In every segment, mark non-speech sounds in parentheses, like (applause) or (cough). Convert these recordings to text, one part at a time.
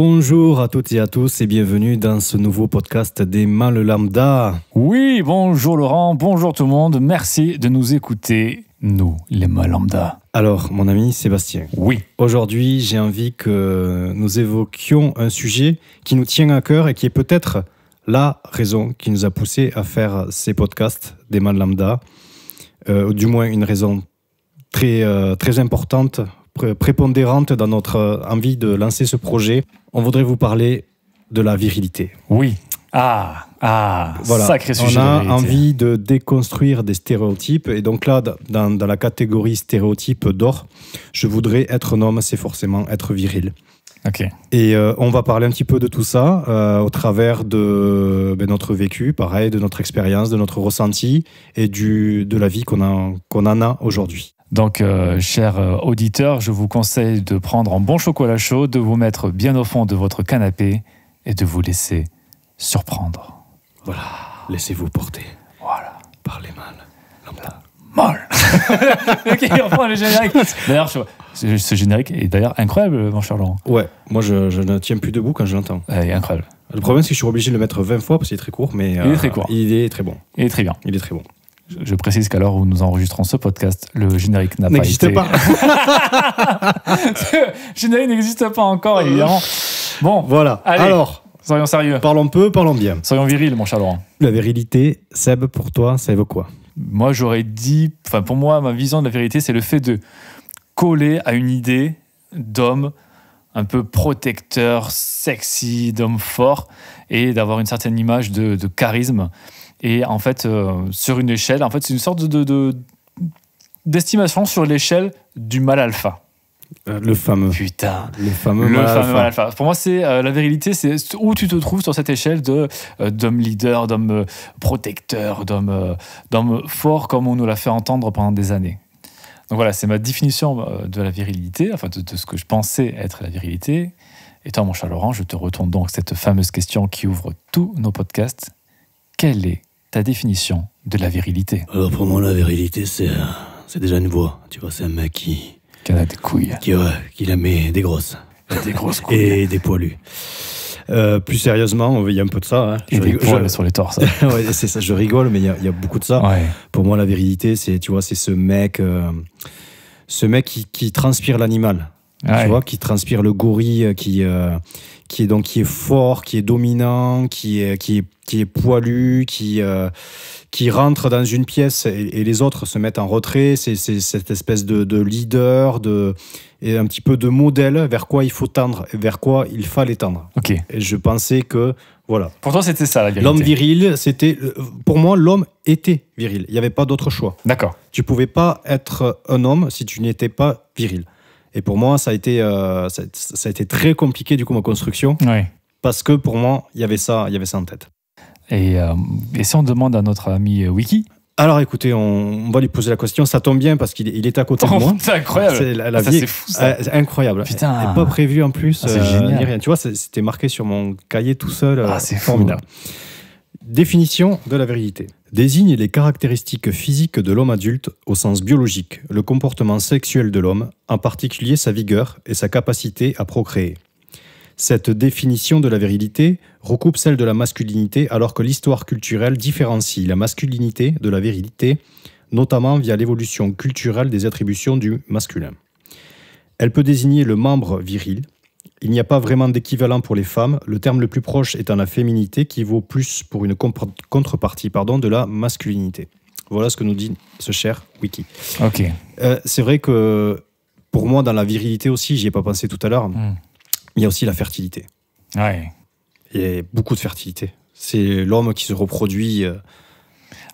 Bonjour à toutes et à tous et bienvenue dans ce nouveau podcast des Mâles Lambda. Oui, bonjour Laurent, bonjour tout le monde, merci de nous écouter, nous les Mâles Lambda. Alors, mon ami Sébastien. Oui. Aujourd'hui, j'ai envie que nous évoquions un sujet qui nous tient à cœur et qui est peut-être la raison qui nous a poussé à faire ces podcasts des Mâles Lambda, euh, du moins une raison très, euh, très importante prépondérante dans notre euh, envie de lancer ce projet. On voudrait vous parler de la virilité. Oui. Ah, ah, voilà. sacré sujet. On a envie de déconstruire des stéréotypes. Et donc là, dans, la catégorie stéréotype d'or, je voudrais être un homme, c'est forcément être viril. Okay. Et euh, on va parler un petit peu de tout ça euh, au travers de ben, notre vécu, pareil, de notre expérience, de notre ressenti et du, de la vie qu'on en a aujourd'hui. Donc, cher euh, chers euh, auditeurs, je vous conseille de prendre un bon chocolat chaud, de vous mettre bien au fond de votre canapé et de vous laisser surprendre. Voilà. Laissez-vous porter. Voilà. Par les mâles. (laughs) D'ailleurs, ce générique est d'ailleurs incroyable, mon cher Laurent. Ouais, moi je, ne tiens plus debout quand je l'entends. est incroyable. Le problème, c'est que je suis obligé de le mettre 20 fois parce qu'il est très court, mais. il est très euh, court. il est très bon. Il est très bien. Il est très bon. Je précise qu'alors où nous enregistrons ce podcast, le générique n'a pas été... pas. (laughs) le générique n'existe pas encore, évidemment. Bon, voilà. Allez, Alors, soyons sérieux. Parlons peu, parlons bien. Soyons virils, mon cher Laurent. La virilité, Seb, pour toi, ça évoque quoi Moi, j'aurais dit... Enfin, pour moi, ma vision de la vérité, c'est le fait de coller à une idée d'homme un peu protecteur, sexy, d'homme fort, et d'avoir une certaine image de charisme. Et en fait, euh, sur une échelle, en fait, c'est une sorte de, d'estimation sur l'échelle du mal alpha. Euh, le fameux. Putain. Le fameux, mal, alpha. Pour moi, c'est euh, la virilité, c'est où tu te trouves sur cette échelle de d'homme leader, d'homme protecteur, d'homme fort comme on nous l'a fait entendre pendant des années. Donc voilà, c'est ma définition de la virilité, enfin de, ce que je pensais être la virilité. Et toi, mon cher Laurent, je te retourne donc cette fameuse question qui ouvre tous nos podcasts. Quelle est ta définition de la virilité Alors pour moi, la virilité, c'est c'est déjà une voix. Tu vois, c'est un mec qui. Qui a des couilles. Qui, qui la met des grosses. (laughs) Des grosses couilles. Et des poilus. Euh, plus sérieusement, il y a un peu de ça. Hein. je rigole, sur les torses. (laughs) c'est ça, je rigole, mais il y, y, a beaucoup de ça. Pour moi, la virilité, c'est tu vois, c'est ce mec, euh, ce mec qui, qui transpire l'animal. Tu vois, qui transpire le gorille, euh, qui, qui est donc qui est fort, qui est dominant, qui est qui est, poilu, qui euh, qui rentre dans une pièce et, les autres se mettent en retrait. C'est cette espèce de, leader, de et un petit peu de modèle vers quoi il faut tendre, vers quoi il fallait tendre. Ok. Et je pensais que voilà. toi, c'était ça la vérité. L'homme viril, c'était euh, pour moi l'homme était viril. Il n'y avait pas d'autre choix. D'accord. Tu pouvais pas être un homme si tu n'étais pas viril. Et pour moi, ça a été, euh, ça, a été très compliqué du coup ma construction. Parce que pour moi, il y avait ça, il y avait ça en tête. Et, euh, et, si on demande à notre ami euh, Wiki Alors écoutez, on, va lui poser la question. Ça tombe bien parce qu'il est à côté de oh, moi. C'est incroyable. C'est la, incroyable. Putain. Et pas prévu en plus. Ah, c'est génial. rien. Tu vois, c'était marqué sur mon cahier tout seul. Ah, c'est formidable. Fou. Définition de la virilité. Désigne les caractéristiques physiques de l'homme adulte au sens biologique, le comportement sexuel de l'homme, en particulier sa vigueur et sa capacité à procréer. Cette définition de la virilité recoupe celle de la masculinité alors que l'histoire culturelle différencie la masculinité de la virilité, notamment via l'évolution culturelle des attributions du masculin. Elle peut désigner le membre viril, il n'y a pas vraiment d'équivalent pour les femmes, le terme le plus proche étant la féminité qui vaut plus pour une contrepartie pardon, de la masculinité. Voilà ce que nous dit ce cher wiki. Ok. Euh, c'est vrai que pour moi, dans la virilité aussi, j'y ai pas pensé tout à l'heure, hmm. il y a aussi la fertilité. Ouais. Il y a beaucoup de fertilité. C'est l'homme qui se reproduit. Euh,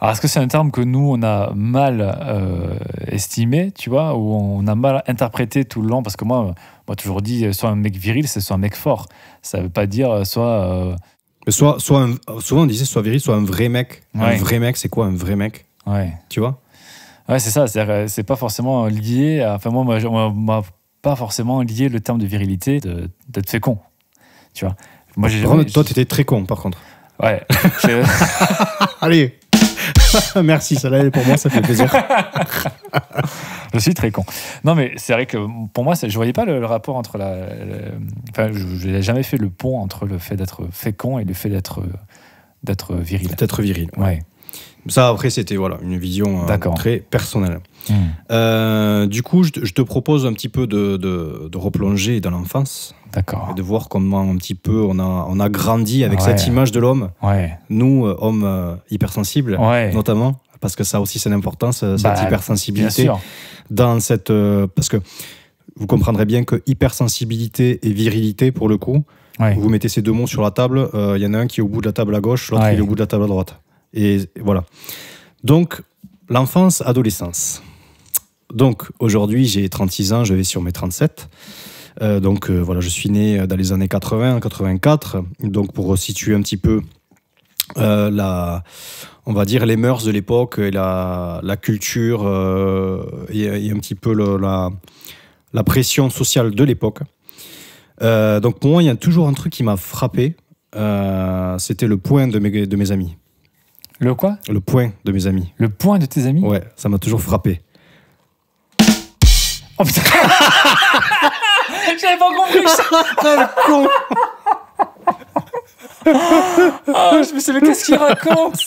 alors, est-ce que c'est un terme que nous, on a mal euh, estimé, tu vois, ou on a mal interprété tout le long Parce que moi, moi, toujours dit, euh, soit un mec viril, c'est soit un mec fort. Ça veut pas dire euh, soit. soit, soit souvent, on disait soit viril, soit un vrai mec. Un vrai mec, c'est quoi un vrai mec Ouais. Tu vois Ouais, c'est ça. C'est pas forcément lié. À... Enfin, moi, on m'a pas forcément lié le terme de virilité d'être fécond. Tu vois moi, Toi, tu très con, par contre. Ouais. (laughs) Allez (laughs) Merci, ça là, pour moi, ça fait plaisir. (laughs) je suis très con. Non, mais c'est vrai que pour moi, je voyais pas le, rapport entre la. enfin, je n'ai jamais fait le pont entre le fait d'être fécond et le fait d'être d'être viril. D'être viril. ouais. Ça, après, c'était voilà, une vision euh, très personnelle. Hmm. Euh, du coup, je, te propose un petit peu de, replonger dans l'enfance. D'accord. Et de voir comment un petit peu on a, on a grandi avec cette image de l'homme. Nous, euh, hommes hypersensibles, notamment, parce que ça aussi, c'est l'importance, cette bah, hypersensibilité. Dans cette. parce que vous comprendrez bien que hypersensibilité et virilité, pour le coup, vous mettez ces deux mots sur la table, il y en a un qui est au bout de la table à gauche, l'autre qui est au bout de la table à droite. Et voilà. Donc, l'enfance, adolescence. Donc, aujourd'hui, j'ai 36 ans, je vais sur mes 37. Euh, donc, euh, voilà, je suis né euh, dans les années 80, 84. Donc, pour situer un petit peu la, on va dire les mœurs de l'époque et la, culture et, un petit peu la, pression sociale de l'époque. donc pour moi, il y a toujours un truc qui m'a frappé, c'était le point de de mes amis. Le quoi Le point de mes amis. Le point de tes amis Ouais, ça m'a toujours frappé. Oh putain (laughs) J'avais pas compris ça (laughs) ah, Le con ah, Je mais qu'est-ce qu'il raconte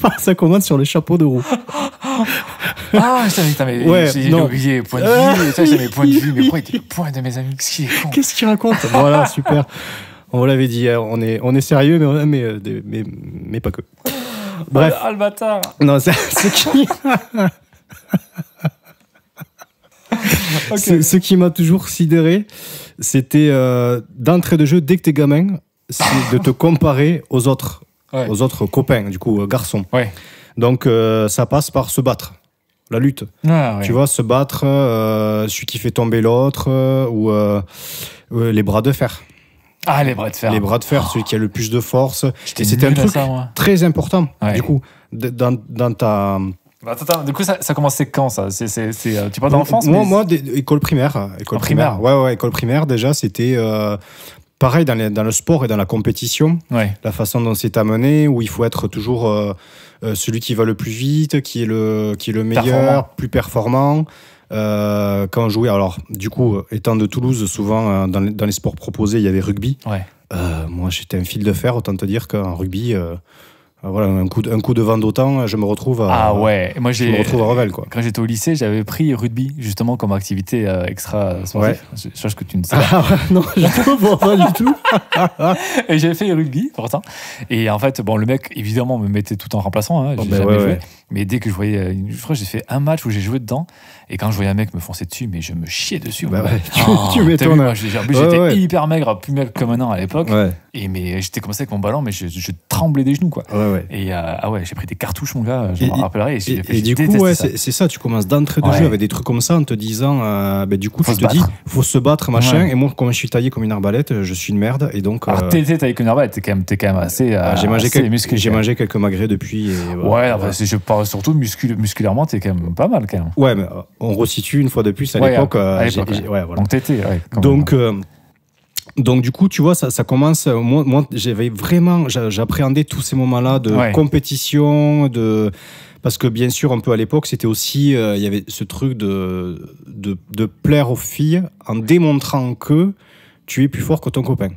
Par sa commande sur le chapeau de roue. Ah, putain, mais, ouais, j'ai oublié point de vue, (laughs) j'avais point de vue, mais le point de mes amis, quest Qu'est-ce qu'il raconte Voilà, super on l'avait dit hier, on est, on est sérieux, mais, euh, mais, mais, pas que. (laughs) Bref. Ah, le bâtard Non, c'est qui. (laughs) (laughs) ce, qui m'a toujours sidéré, c'était euh, d'entrée de jeu, dès que t'es gamin, c'est de te comparer aux autres, aux autres copains, du coup, euh, garçons. Ouais. Donc, euh, ça passe par se battre la lutte. Ah, tu vois, se battre, celui qui fait tomber l'autre, ou les bras de fer. Ah, les bras de fer. Les bras de fer, celui qui a le plus de force. c'était un truc très important, du coup, dans, dans ta. Bah, du coup, ça, ça commençait quand ça c'est, c'est, euh, Tu parles d'enfance Moi, moi école primaire. Euh, école primaire. Ouais, ouais, école primaire, déjà, c'était. Euh, pareil dans, le sport et dans la compétition, la façon dont c'est amené, où il faut être toujours celui qui va le plus vite, qui est le, qui est le meilleur, plus performant. Euh, quand on jouait, alors du coup, étant de Toulouse, souvent euh, dans les, sports proposés, il y avait rugby. Euh, moi, j'étais un fil de fer, autant te dire qu'en rugby, voilà, un coup, de, un coup de vent d'autant, je me retrouve à, ah ouais. moi, je me retrouve à Revel. Quoi. Quand j'étais au lycée, j'avais pris rugby justement comme activité extra sportive. Ouais. Je, que tu ne ah, sais pas. non, je ne pas du tout. (laughs) et j'avais fait rugby, pourtant. Et en fait, bon, le mec, évidemment, me mettait tout en remplaçant. Hein. Oh, ben jamais joué. Mais dès que je voyais, euh, je crois que j'ai fait un match où j'ai joué dedans, et quand je voyais un mec me foncer dessus, mais je me chiais dessus. Bah tu, oh, tu m'étonnes. J'étais hyper maigre, plus maigre que maintenant à l'époque. Et mais j'étais comme ça avec mon ballon, mais je, tremblais des genoux, quoi. Et euh, ah ouais, j'ai pris des cartouches, mon gars, je me rappellerai. Et, du coup, c'est ça, tu commences d'entrée de jeu avec des trucs comme ça en te disant, euh, ben, du coup, tu te dis, faut se battre, machin. Et moi, comme je suis taillé comme une arbalète, je suis une merde. Et donc. Alors, ah, euh... t'es taillé comme une arbalète, t'es quand, même, quand même assez. Ah, j'ai mangé quelques magrets depuis. Ouais, je pense surtout musculairement, t'es quand même pas mal quand Ouais, mais euh, on resitue une fois de plus à l'époque. Euh, donc t'étais. Euh, donc du coup, tu vois, ça, commence. Moi, j'avais vraiment, j'appréhendais tous ces moments-là de compétition, de parce que bien sûr, un peu à l'époque, c'était aussi il y avait ce truc de, de plaire aux filles en démontrant que tu es plus fort que ton copain.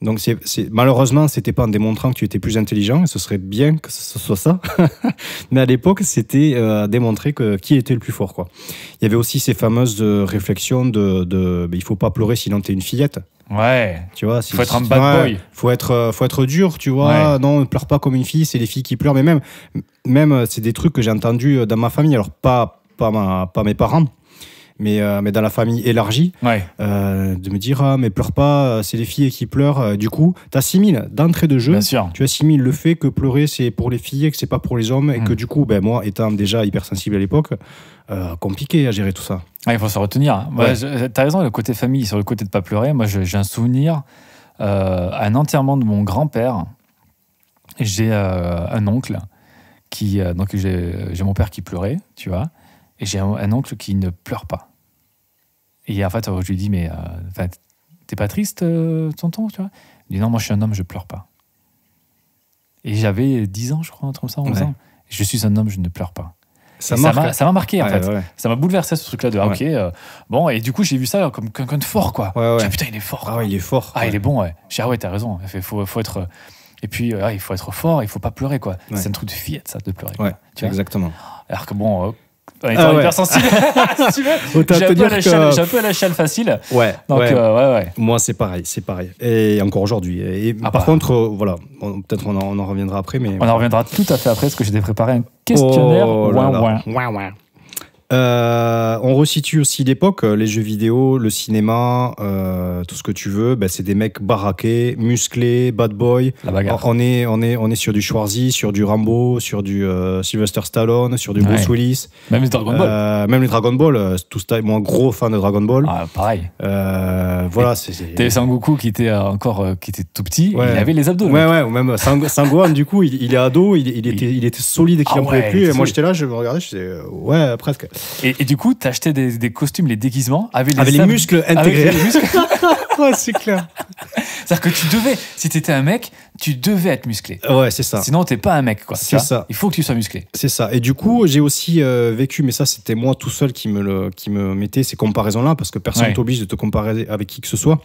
Donc c'est, malheureusement, c'était pas en démontrant que tu étais plus intelligent, et ce serait bien que ce soit ça. (laughs) Mais à l'époque, c'était euh, démontrer que, qui était le plus fort. Quoi. Il y avait aussi ces fameuses euh, réflexions de, de bah, il faut pas pleurer sinon es une fillette. Ouais. Tu vois, faut être un bad boy. faut être, euh, faut être dur, tu vois. Non, ne pleure pas comme une fille. C'est les filles qui pleurent. Mais même, même, c'est des trucs que j'ai entendus euh, dans ma famille. Alors pas, pas, ma, pas mes parents, mais, euh, mais dans la famille élargie, euh, de me dire, ah, mais pleure pas, euh, c'est les filles qui pleurent. Du coup, tu as 6000 d'entrée de jeu. Tu as 6000 le fait que pleurer, c'est pour les filles et que c'est pas pour les hommes. Et que hmm. du coup, ben, moi, étant déjà hypersensible à l'époque, compliqué à gérer tout ça. il faut se retenir. Ouais. tu as raison, le côté famille, sur le côté de pas pleurer, moi, j'ai un souvenir un enterrement de mon grand-père. J'ai un oncle qui. donc, j'ai mon père qui pleurait, tu vois. Et j'ai un, oncle qui ne pleure pas. Et en fait, je lui dis, mais euh, t'es pas triste, euh, tonton tu vois dit, non, moi je suis un homme, je pleure pas. Et j'avais 10 ans, je crois, entre ça, 11 ans. Je suis un homme, je ne pleure pas. Ça hein. m'a marqué, en fait. Ça m'a bouleversé ce truc-là de, ah, ok, euh, bon, et du coup, j'ai vu ça comme quelqu'un de fort, quoi. ah, putain, il est fort. Ah, il est fort. Ah, il est bon, ouais. J'ai ah, ouais, t'as raison. Il faut, faut être. Et puis, ah, il faut être fort, il faut pas pleurer, quoi. C'est un truc de fillette, ça, de pleurer. Ouais, tu exactement. Alors que bon, on ah (laughs) ah, tu veux. (laughs) J'ai un, peu à la chale facile. Ouais. Donc, euh, ouais. ouais, Moi, c'est pareil, c'est pareil. Et encore aujourd'hui. Et ah par bah. contre, euh, voilà, peut-être on, en reviendra après, mais. On en reviendra tout à fait après, parce que j'ai préparé un questionnaire. Oh euh, on resitue aussi l'époque, euh, les jeux vidéo, le cinéma, euh, tout ce que tu veux. Ben c'est des mecs baraqués, musclés, bad boy. La bagarre. On est, on est, on est sur du Schwarzy, sur du Rambo, sur du euh, Sylvester Stallone, sur du Bruce Willis. Même les Dragon Ball. Euh, même les Dragon Ball. Tout ça, moi, gros fan de Dragon Ball. Ah, pareil. voilà, c'est. Sangoku qui était encore, qui était tout petit. Il avait les abdos. Ouais, ouais. Ou même du coup, il, est ado, il, (laughs) il était, il était solide et qu'il ah en pouvait plus. Et moi, j'étais là, je me regardais, je disais, ouais, presque. Et, du coup, tu des, costumes, les déguisements, avec les, muscles intégrés. (laughs) c'est clair. C'est-à-dire que tu devais, si tu un mec, tu devais être musclé. Ouais, c'est ça. Sinon, t'es pas un mec, quoi. C'est ça. Il faut que tu sois musclé. C'est ça. Et du coup, j'ai aussi euh, vécu, mais ça, c'était moi tout seul qui me, le, qui me mettait ces comparaisons-là, parce que personne ouais. t'oblige de te comparer avec qui que ce soit.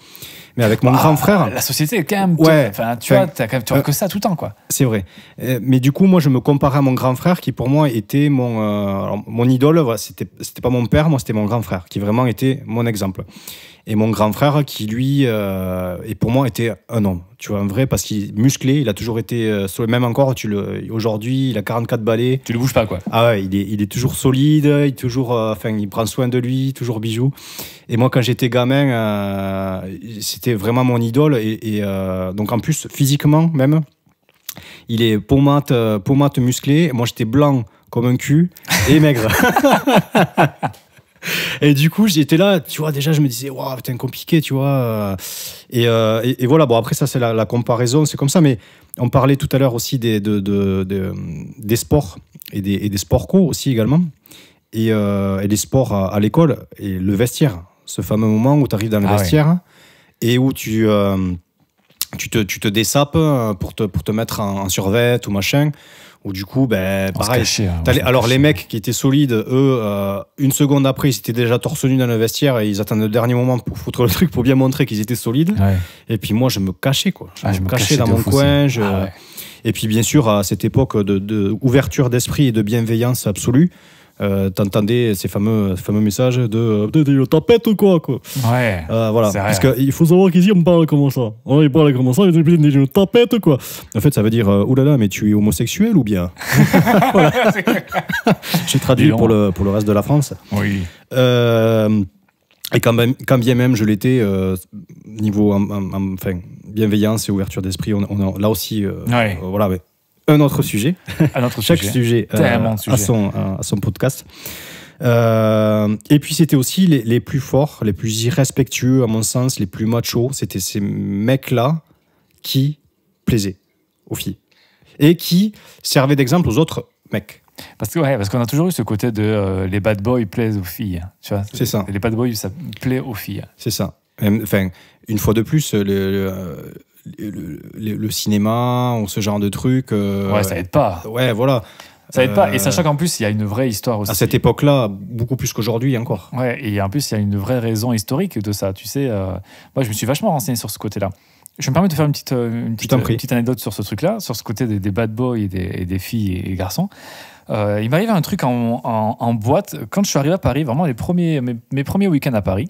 Mais avec mon ah, grand frère. La société est quand même. Ouais. Enfin, tu vois, as quand même, tu vois euh, que ça tout le temps, quoi. C'est vrai. Euh, mais du coup, moi, je me comparais à mon grand frère qui, pour moi, était mon, mon idole. c'était, c'était pas mon père, moi, c'était mon grand frère, qui vraiment était mon exemple et mon grand frère qui lui et pour moi était un homme tu vois un vrai parce qu'il musclé. Il a toujours été le euh, Même encore, tu le, aujourd'hui, il a 44 balais. Tu le bouges pas, quoi. Ah ouais, il est, il est toujours solide. Il, toujours, euh, enfin, il prend soin de lui, toujours bijou. Et moi, quand j'étais gamin, euh, c'était vraiment mon idole. Et, donc, en plus, physiquement même, il est pommate, musclé. Moi, j'étais blanc comme un cul et maigre. (laughs) et du coup, j'étais là, tu vois, déjà, je me disais, waouh, putain, compliqué, tu vois. Euh. Euh, et, et, voilà, bon, après, ça, c'est la, comparaison, c'est comme ça, mais on parlait tout à l'heure aussi des, des sports et des, des, sports co aussi également, et, euh, les sports à, l'école, et le vestiaire, ce fameux moment où tu arrives dans le ah vestiaire et où tu. Euh, tu te, tu te dessapes pour te, pour te mettre en, en survêt ou machin ou du coup, ben, pareil. Hein, alors, les mecs qui étaient solides, eux, euh, une seconde après, ils étaient déjà torse nu dans le vestiaire et ils attendaient le dernier moment pour foutre le truc pour bien montrer qu'ils étaient solides. Et puis, moi, je me cachais, quoi. Je, ah, me, cachais, dans mon coin. Ah et puis, bien sûr, à cette époque de, de ouverture d'esprit et de bienveillance absolue, euh, t'entendais ces fameux, fameux messages de euh, tapette ou quoi, quoi. Ouais. Euh, voilà. Parce qu'il faut savoir qu'ici, on parle comme ça. On parle comme ça, ils tapette, quoi. En fait, ça veut dire, euh, oulala, mais tu es homosexuel ou bien (laughs) J'ai traduit pour le, pour le reste de la France. Oui. et quand, quand, bien même je l'étais, niveau enfin, bienveillance et ouverture d'esprit, on, là aussi, voilà, mais un autre sujet. Chaque sujet, À, euh, euh, son, podcast. Euh, et puis c'était aussi les, plus forts, les plus irrespectueux à mon sens, les plus machos. C'était ces mecs-là qui plaisaient aux filles et qui servaient d'exemple aux autres mecs. Parce que ouais, parce qu'on a toujours eu ce côté de les bad boys plaisent aux filles. c'est ça. Les bad boys ça plaît aux filles. C'est ça. Enfin, une fois de plus, le, le, cinéma ou ce genre de truc. Euh, ouais, ça aide pas. Ouais, voilà. Ça aide pas. Et euh, sachant qu'en plus, il y a une vraie histoire aussi. À cette époque-là, beaucoup plus qu'aujourd'hui encore. Ouais, et en plus, il y a une vraie raison historique de ça. Tu sais, euh, moi, je me suis vachement renseigné sur ce côté-là. Je me permets de faire une petite, euh, une petite, anecdote sur ce truc-là, sur ce côté des, bad boys et des, et des, filles et, garçons. il m'arrive un truc en, en, boîte. Quand je suis arrivé à Paris, vraiment les premiers, mes, mes premiers week-ends à Paris,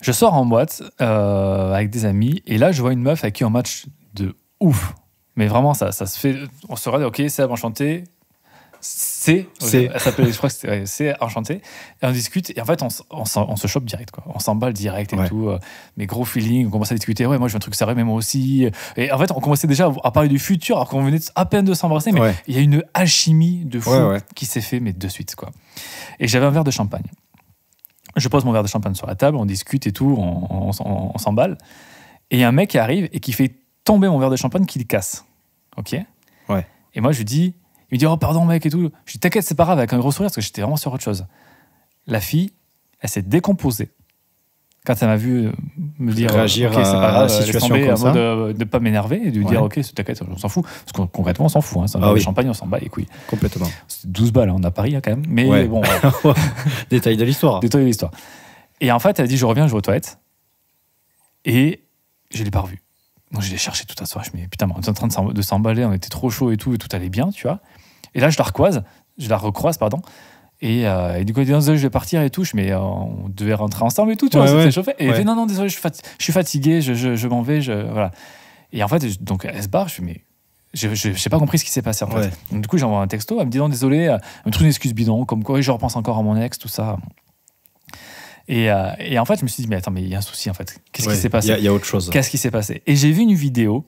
je sors en boîte euh, avec des amis et là je vois une meuf avec qui on match de ouf. Mais vraiment ça, ça se fait. On se regarde, ok, c'est enchanté. C'est, elle s'appelle, je crois que c'est enchanté. Et on discute et en fait on, se chope direct On s'emballe direct et tout. Euh, mais gros feeling, on commence à discuter. Ouais, moi je veux un truc sérieux, mais moi aussi. Et en fait on commençait déjà à parler du futur alors qu'on venait à peine de s'embrasser. Mais il y a une alchimie de fou qui s'est fait mais de suite quoi. Et j'avais un verre de champagne. Je pose mon verre de champagne sur la table, on discute et tout, on, s'emballe. Et un mec qui arrive et qui fait tomber mon verre de champagne qui casse. Ok Ouais. Et moi, je lui dis, il me dit, oh pardon mec et tout. Je lui dis, t'inquiète, c'est pas grave, avec un gros sourire, parce que j'étais vraiment sur autre chose. La fille, elle s'est décomposée quand elle m'a vu euh, me dire réagir pas la euh, situation euh, de ne pas m'énerver et de dire ok t'inquiète on s'en fout parce qu'on concrètement on s'en fout hein, ça, ah oui. le champagne on s'en bat les couilles complètement c'est 12 balles hein, on a Paris hein, quand même mais bon (laughs) détail de l'histoire détail de l'histoire et en fait elle a dit je reviens je vais aux toilettes et je l'ai pas revue donc je l'ai cherché toute la soirée je me dis putain on était en train de s'emballer on était trop chaud et tout et tout allait bien tu vois et là je la recroise je la recroise pardon euh, et, du coup, il dit non, désolé, je vais partir et tout. Mais euh, on devait rentrer ensemble et tout, tu vois, chauffé. Et non, non, désolé, je suis, fatigué, je, je, je m'en vais, je, voilà. Et en fait, donc, elle se barre, je mais je n'ai pas compris ce qui s'est passé en fait. du coup, j'envoie un texto, elle me dit non, désolé, euh, elle me trouve une excuse bidon, comme quoi je repense encore à mon ex, tout ça. Et, et en fait, je me suis dit, mais attends, mais il y a un souci en fait. Qu'est-ce qui s'est passé Il y, y, a autre chose. Qu'est-ce qui s'est passé Et j'ai vu une vidéo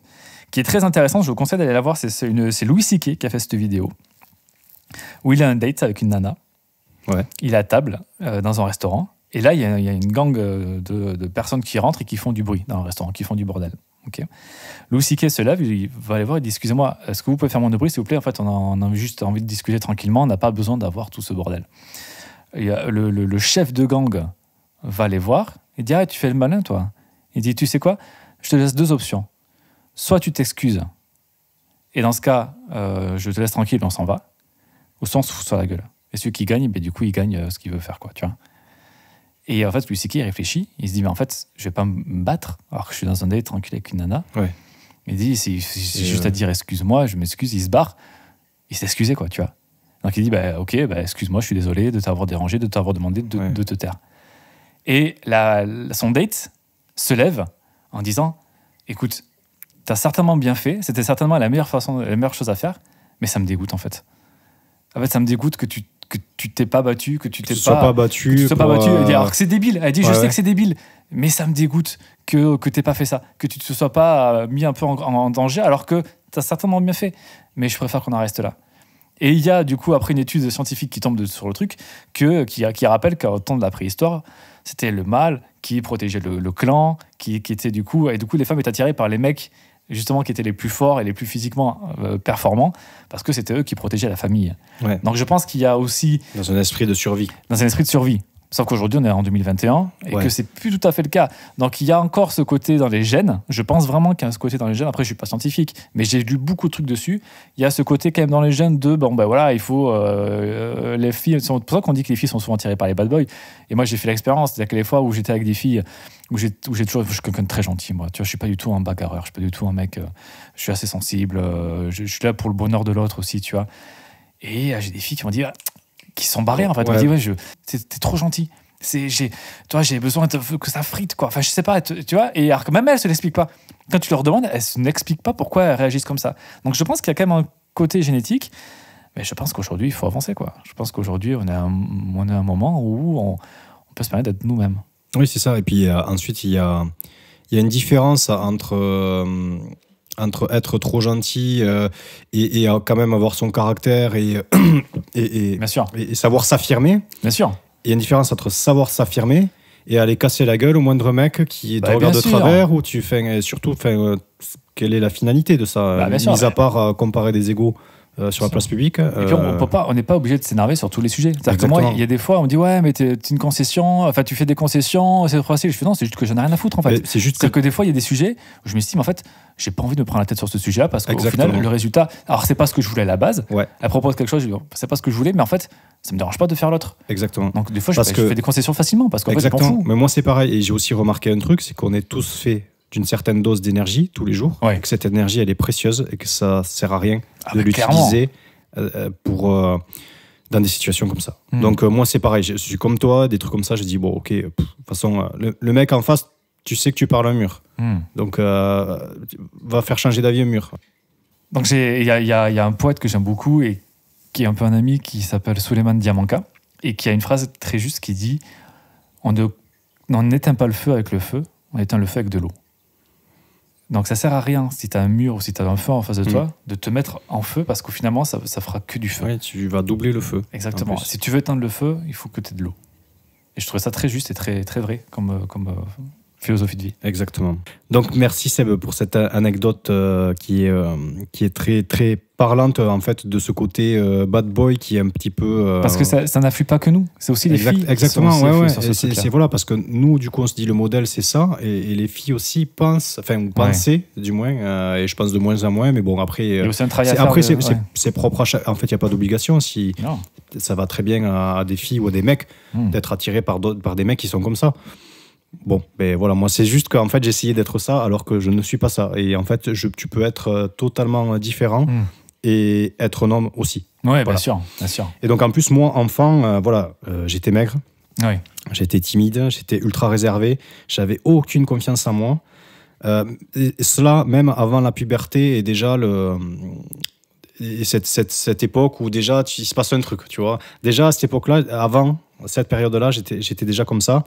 qui est très intéressante, je vous conseille d'aller la voir, c'est Louis Siquet qui a fait cette vidéo, où il a un date avec une nana. Il est à table euh, dans un restaurant. Et là, il y, a, une gang euh, de, personnes qui rentrent et qui font du bruit dans le restaurant, qui font du bordel. Ok. Louis se lève, il va aller voir et dit Excusez-moi, est-ce que vous pouvez faire moins de bruit, s'il vous plaît En fait, on a, a, juste envie de discuter tranquillement, on n'a pas besoin d'avoir tout ce bordel. Euh, le, chef de gang va les voir et dit Ah, tu fais le malin, toi. Il dit Tu sais quoi Je te laisse deux options. Soit tu t'excuses, et dans ce cas, je te laisse tranquille, on s'en va, ou soit on se fout sur la gueule. Et qui gagnent, ben, du coup, il gagne euh, ce qu'il veut faire, quoi, tu vois. Et en fait, Louis qui réfléchit, il se dit, mais en fait, je vais pas me battre alors que je suis dans un date tranquille avec une nana. Ouais. Il dit, c'est, juste euh, à dire excuse-moi, je m'excuse, il se barre. Il s'est excusé, quoi, tu vois. Donc il dit, bah, ok, bah, excuse-moi, je suis désolé de t'avoir dérangé, de t'avoir demandé de, te taire. Et la, son date se lève en disant, écoute, t'as certainement bien fait, c'était certainement la meilleure façon, la meilleure chose à faire, mais ça me dégoûte en fait. En fait, ça me dégoûte que tu que tu t'es pas battu, que tu t'es pas, pas, battu. sois pas battu. Euh, alors que c'est débile. Elle dit, je sais que c'est débile, mais ça me dégoûte que, que t'aies pas fait ça, que tu te sois pas euh, mis un peu en, danger, alors que tu as certainement bien fait. Mais je préfère qu'on en reste là. Et il y a du coup après une étude scientifique qui tombe sur le truc que, qui, rappelle qu'au temps de la préhistoire, c'était le mâle qui protégeait le, clan, qui, qui, était du coup et du coup les femmes étaient attirées par les mecs justement qui étaient les plus forts et les plus physiquement euh, performants, parce que c'était eux qui protégeaient la famille. Donc je pense qu'il y a aussi... Dans un esprit de survie. Dans un esprit de survie. Sauf qu'aujourd'hui, on est en 2021 et que que c'est plus tout à fait le cas. Donc, il y a encore ce côté dans les gènes. Je pense vraiment qu'il y a ce côté dans les gènes. Après, je suis pas scientifique, mais j'ai lu beaucoup de trucs dessus. Il y a ce côté quand même dans les gènes de bon, ben voilà, il faut euh, les filles. C'est pour ça qu'on dit que les filles sont souvent tirées par les bad boys. Et moi, j'ai fait l'expérience, c'est-à-dire que les fois où j'étais avec des filles où j'ai toujours je suis quelqu'un de très gentil moi tu vois je suis pas du tout un bagarreur je suis pas du tout un mec euh, je suis assez sensible euh, je, suis là pour le bonheur de l'autre aussi tu vois et j'ai des filles qui m'ont dit qui s'en barrés, en fait. On ouais, je, t'es trop gentil. C'est, j'ai, toi, j'ai besoin que ça frite quoi. Enfin, je sais pas, tu, vois. Et alors que même elles se l'expliquent pas. Quand tu leur demandes, elles n'expliquent pas pourquoi elles réagissent comme ça. Donc je pense qu'il y a quand même un côté génétique. Mais je pense qu'aujourd'hui, il faut avancer. Quoi. Je pense qu'aujourd'hui, on, est un, on un moment où on, peut se permettre d'être nous-mêmes. Oui, c'est ça. Et puis euh, ensuite, il y a, il y a une différence entre euh, entre être trop gentil euh, et, euh, quand même avoir son caractère et, euh, et, et savoir s'affirmer. Bien sûr. Il y a une différence entre savoir s'affirmer et aller casser la gueule au moindre mec qui te bah, regarde de travers ou tu fais surtout quelle est la finalité de ça bah, mis à part comparer des égaux euh, sur la place publique. Et puis euh, on n'est pas obligé de s'énerver sur tous les sujets. cest moi, il y a des fois, on me dit ouais, mais t'es une concession, enfin tu fais des concessions, c'est facile. Je fais non, c'est juste que j'en ai rien à foutre en fait. C'est juste que... des fois, il y a des sujets où je m'estime, en fait, j'ai pas envie de me prendre la tête sur ce sujet-là parce qu'au final, le résultat, alors c'est pas ce que je voulais à la base. Elle propose quelque chose, oh, c'est pas ce que je voulais, mais en fait, ça me dérange pas de faire l'autre. Exactement. Donc des fois, je, fais des concessions facilement parce Mais moi, c'est pareil. Et j'ai aussi remarqué un truc, c'est qu'on est tous faits d'une certaine dose d'énergie tous les jours, que cette énergie elle est précieuse et que ça sert à rien ah de bah, l'utiliser euh, euh, pour euh, dans des situations comme ça. Hmm. Donc moi c'est pareil, je, suis comme toi, des trucs comme ça, je dis bon ok, de toute façon le, mec en face, tu sais que tu parles un mur, hmm. donc va faire changer d'avis un mur. Donc il y, y, a un poète que j'aime beaucoup et qui est un peu un ami qui s'appelle Souleymane Diamanka et qui a une phrase très juste qui dit on n'éteint pas le feu avec le feu, on éteint le feu avec de l'eau. Donc ça sert à rien si tu as un mur ou si tu as un feu en face de mm. toi de te mettre en feu parce que finalement ça, ça fera que du feu. Ouais, tu vas doubler le feu. Exactement. Si tu veux éteindre le feu, il faut que tu aies de l'eau. Et je trouvais ça très juste et très, très vrai comme, euh, comme, euh, philosophie de vie. Exactement. Donc merci Seb pour cette anecdote euh, qui, est, euh, qui est très très parlante en fait de ce côté euh, bad boy qui est un petit peu parce que ça, ça n'afflue pas que nous, c'est aussi les filles. Exactement, ouais, C'est voilà parce que nous du coup on se dit le modèle c'est ça et, les filles aussi pensent, enfin pensaient du moins et je pense de moins en moins mais bon après après c'est propre en fait il y a pas d'obligation si ça va très bien à, des filles ou à des mecs hmm. d'être attirés par par des mecs qui sont comme ça. Bon, ben voilà, moi c'est juste qu'en fait j'essayais d'être ça alors que je ne suis pas ça. Et en fait, tu peux être euh, totalement euh, différent hmm. et être un homme aussi. Oui, bien sûr, bien sûr. Et donc en plus, moi, enfant, euh, voilà, j'étais maigre, j'étais timide, j'étais ultra réservé, j'avais aucune confiance en moi. cela, même avant la puberté, et déjà le, cette, cette, époque où déjà il se passe un truc, tu vois. Déjà à cette époque-là, avant, cette période-là, j'étais déjà comme ça.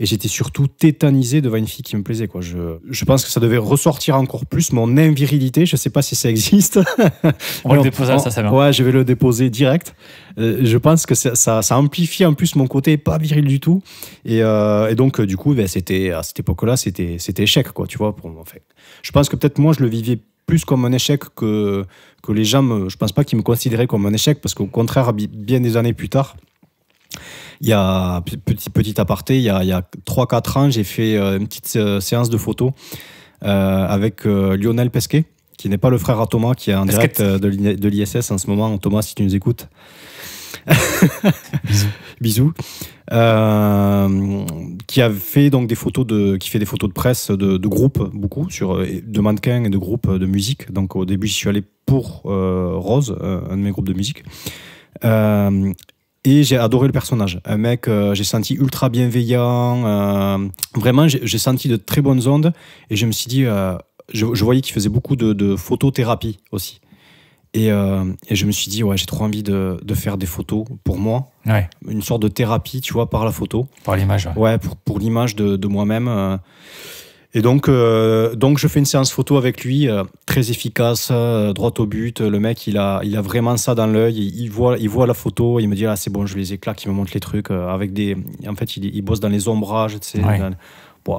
Et j'étais surtout tétanisé devant une fille qui me plaisait. Quoi. Je, pense que ça devait ressortir encore plus mon invirilité. Je ne sais pas si ça existe. On le déposer, ça, Ouais, je vais le déposer direct. Euh, je pense que ça, ça, amplifie en plus mon côté pas viril du tout. Et, euh, donc, euh, du coup, ben, à cette époque-là, c'était échec. Quoi, tu vois, pour, en fait. Je pense que peut-être moi, je le vivais plus comme un échec que, les gens, je je pense pas qu'ils me considéraient comme un échec, parce qu'au contraire, bien des années plus tard, il y a, petit, petit aparté, il y a, il 3-4 ans, j'ai fait euh, une petite euh, séance de photos euh, avec Lionel Pesquet, qui n'est pas le frère à Thomas, qui est en direct de l'ISS e, en ce moment. Thomas, si tu nous écoutes. Bisous. (laughs) qui a fait donc des photos de, qui fait des photos de presse de, de groupes beaucoup sur de mannequins et de groupes de musique. Donc au début, je suis allé pour Rose, un de mes groupes de musique. Euh, et j'ai adoré le personnage. Un mec, euh, j'ai senti ultra bienveillant. Euh, vraiment, j'ai senti de très bonnes ondes. Et je me suis dit, euh, je, voyais qu'il faisait beaucoup de, photothérapie aussi. Et, je me suis dit, ouais, j'ai trop envie de, faire des photos pour moi. Une sorte de thérapie, tu vois, par la photo. Par l'image, ouais. ouais. pour, l'image de, de moi-même. Et donc, euh, donc je fais une séance photo avec lui, euh, très efficace, euh, droit au but. Le mec, il a, il a vraiment ça dans l'œil. Il, voit, il voit la photo, il me dit là, ah, c'est bon, je les éclate, il me montre les trucs avec des. En fait, il, bosse dans les ombrages, tu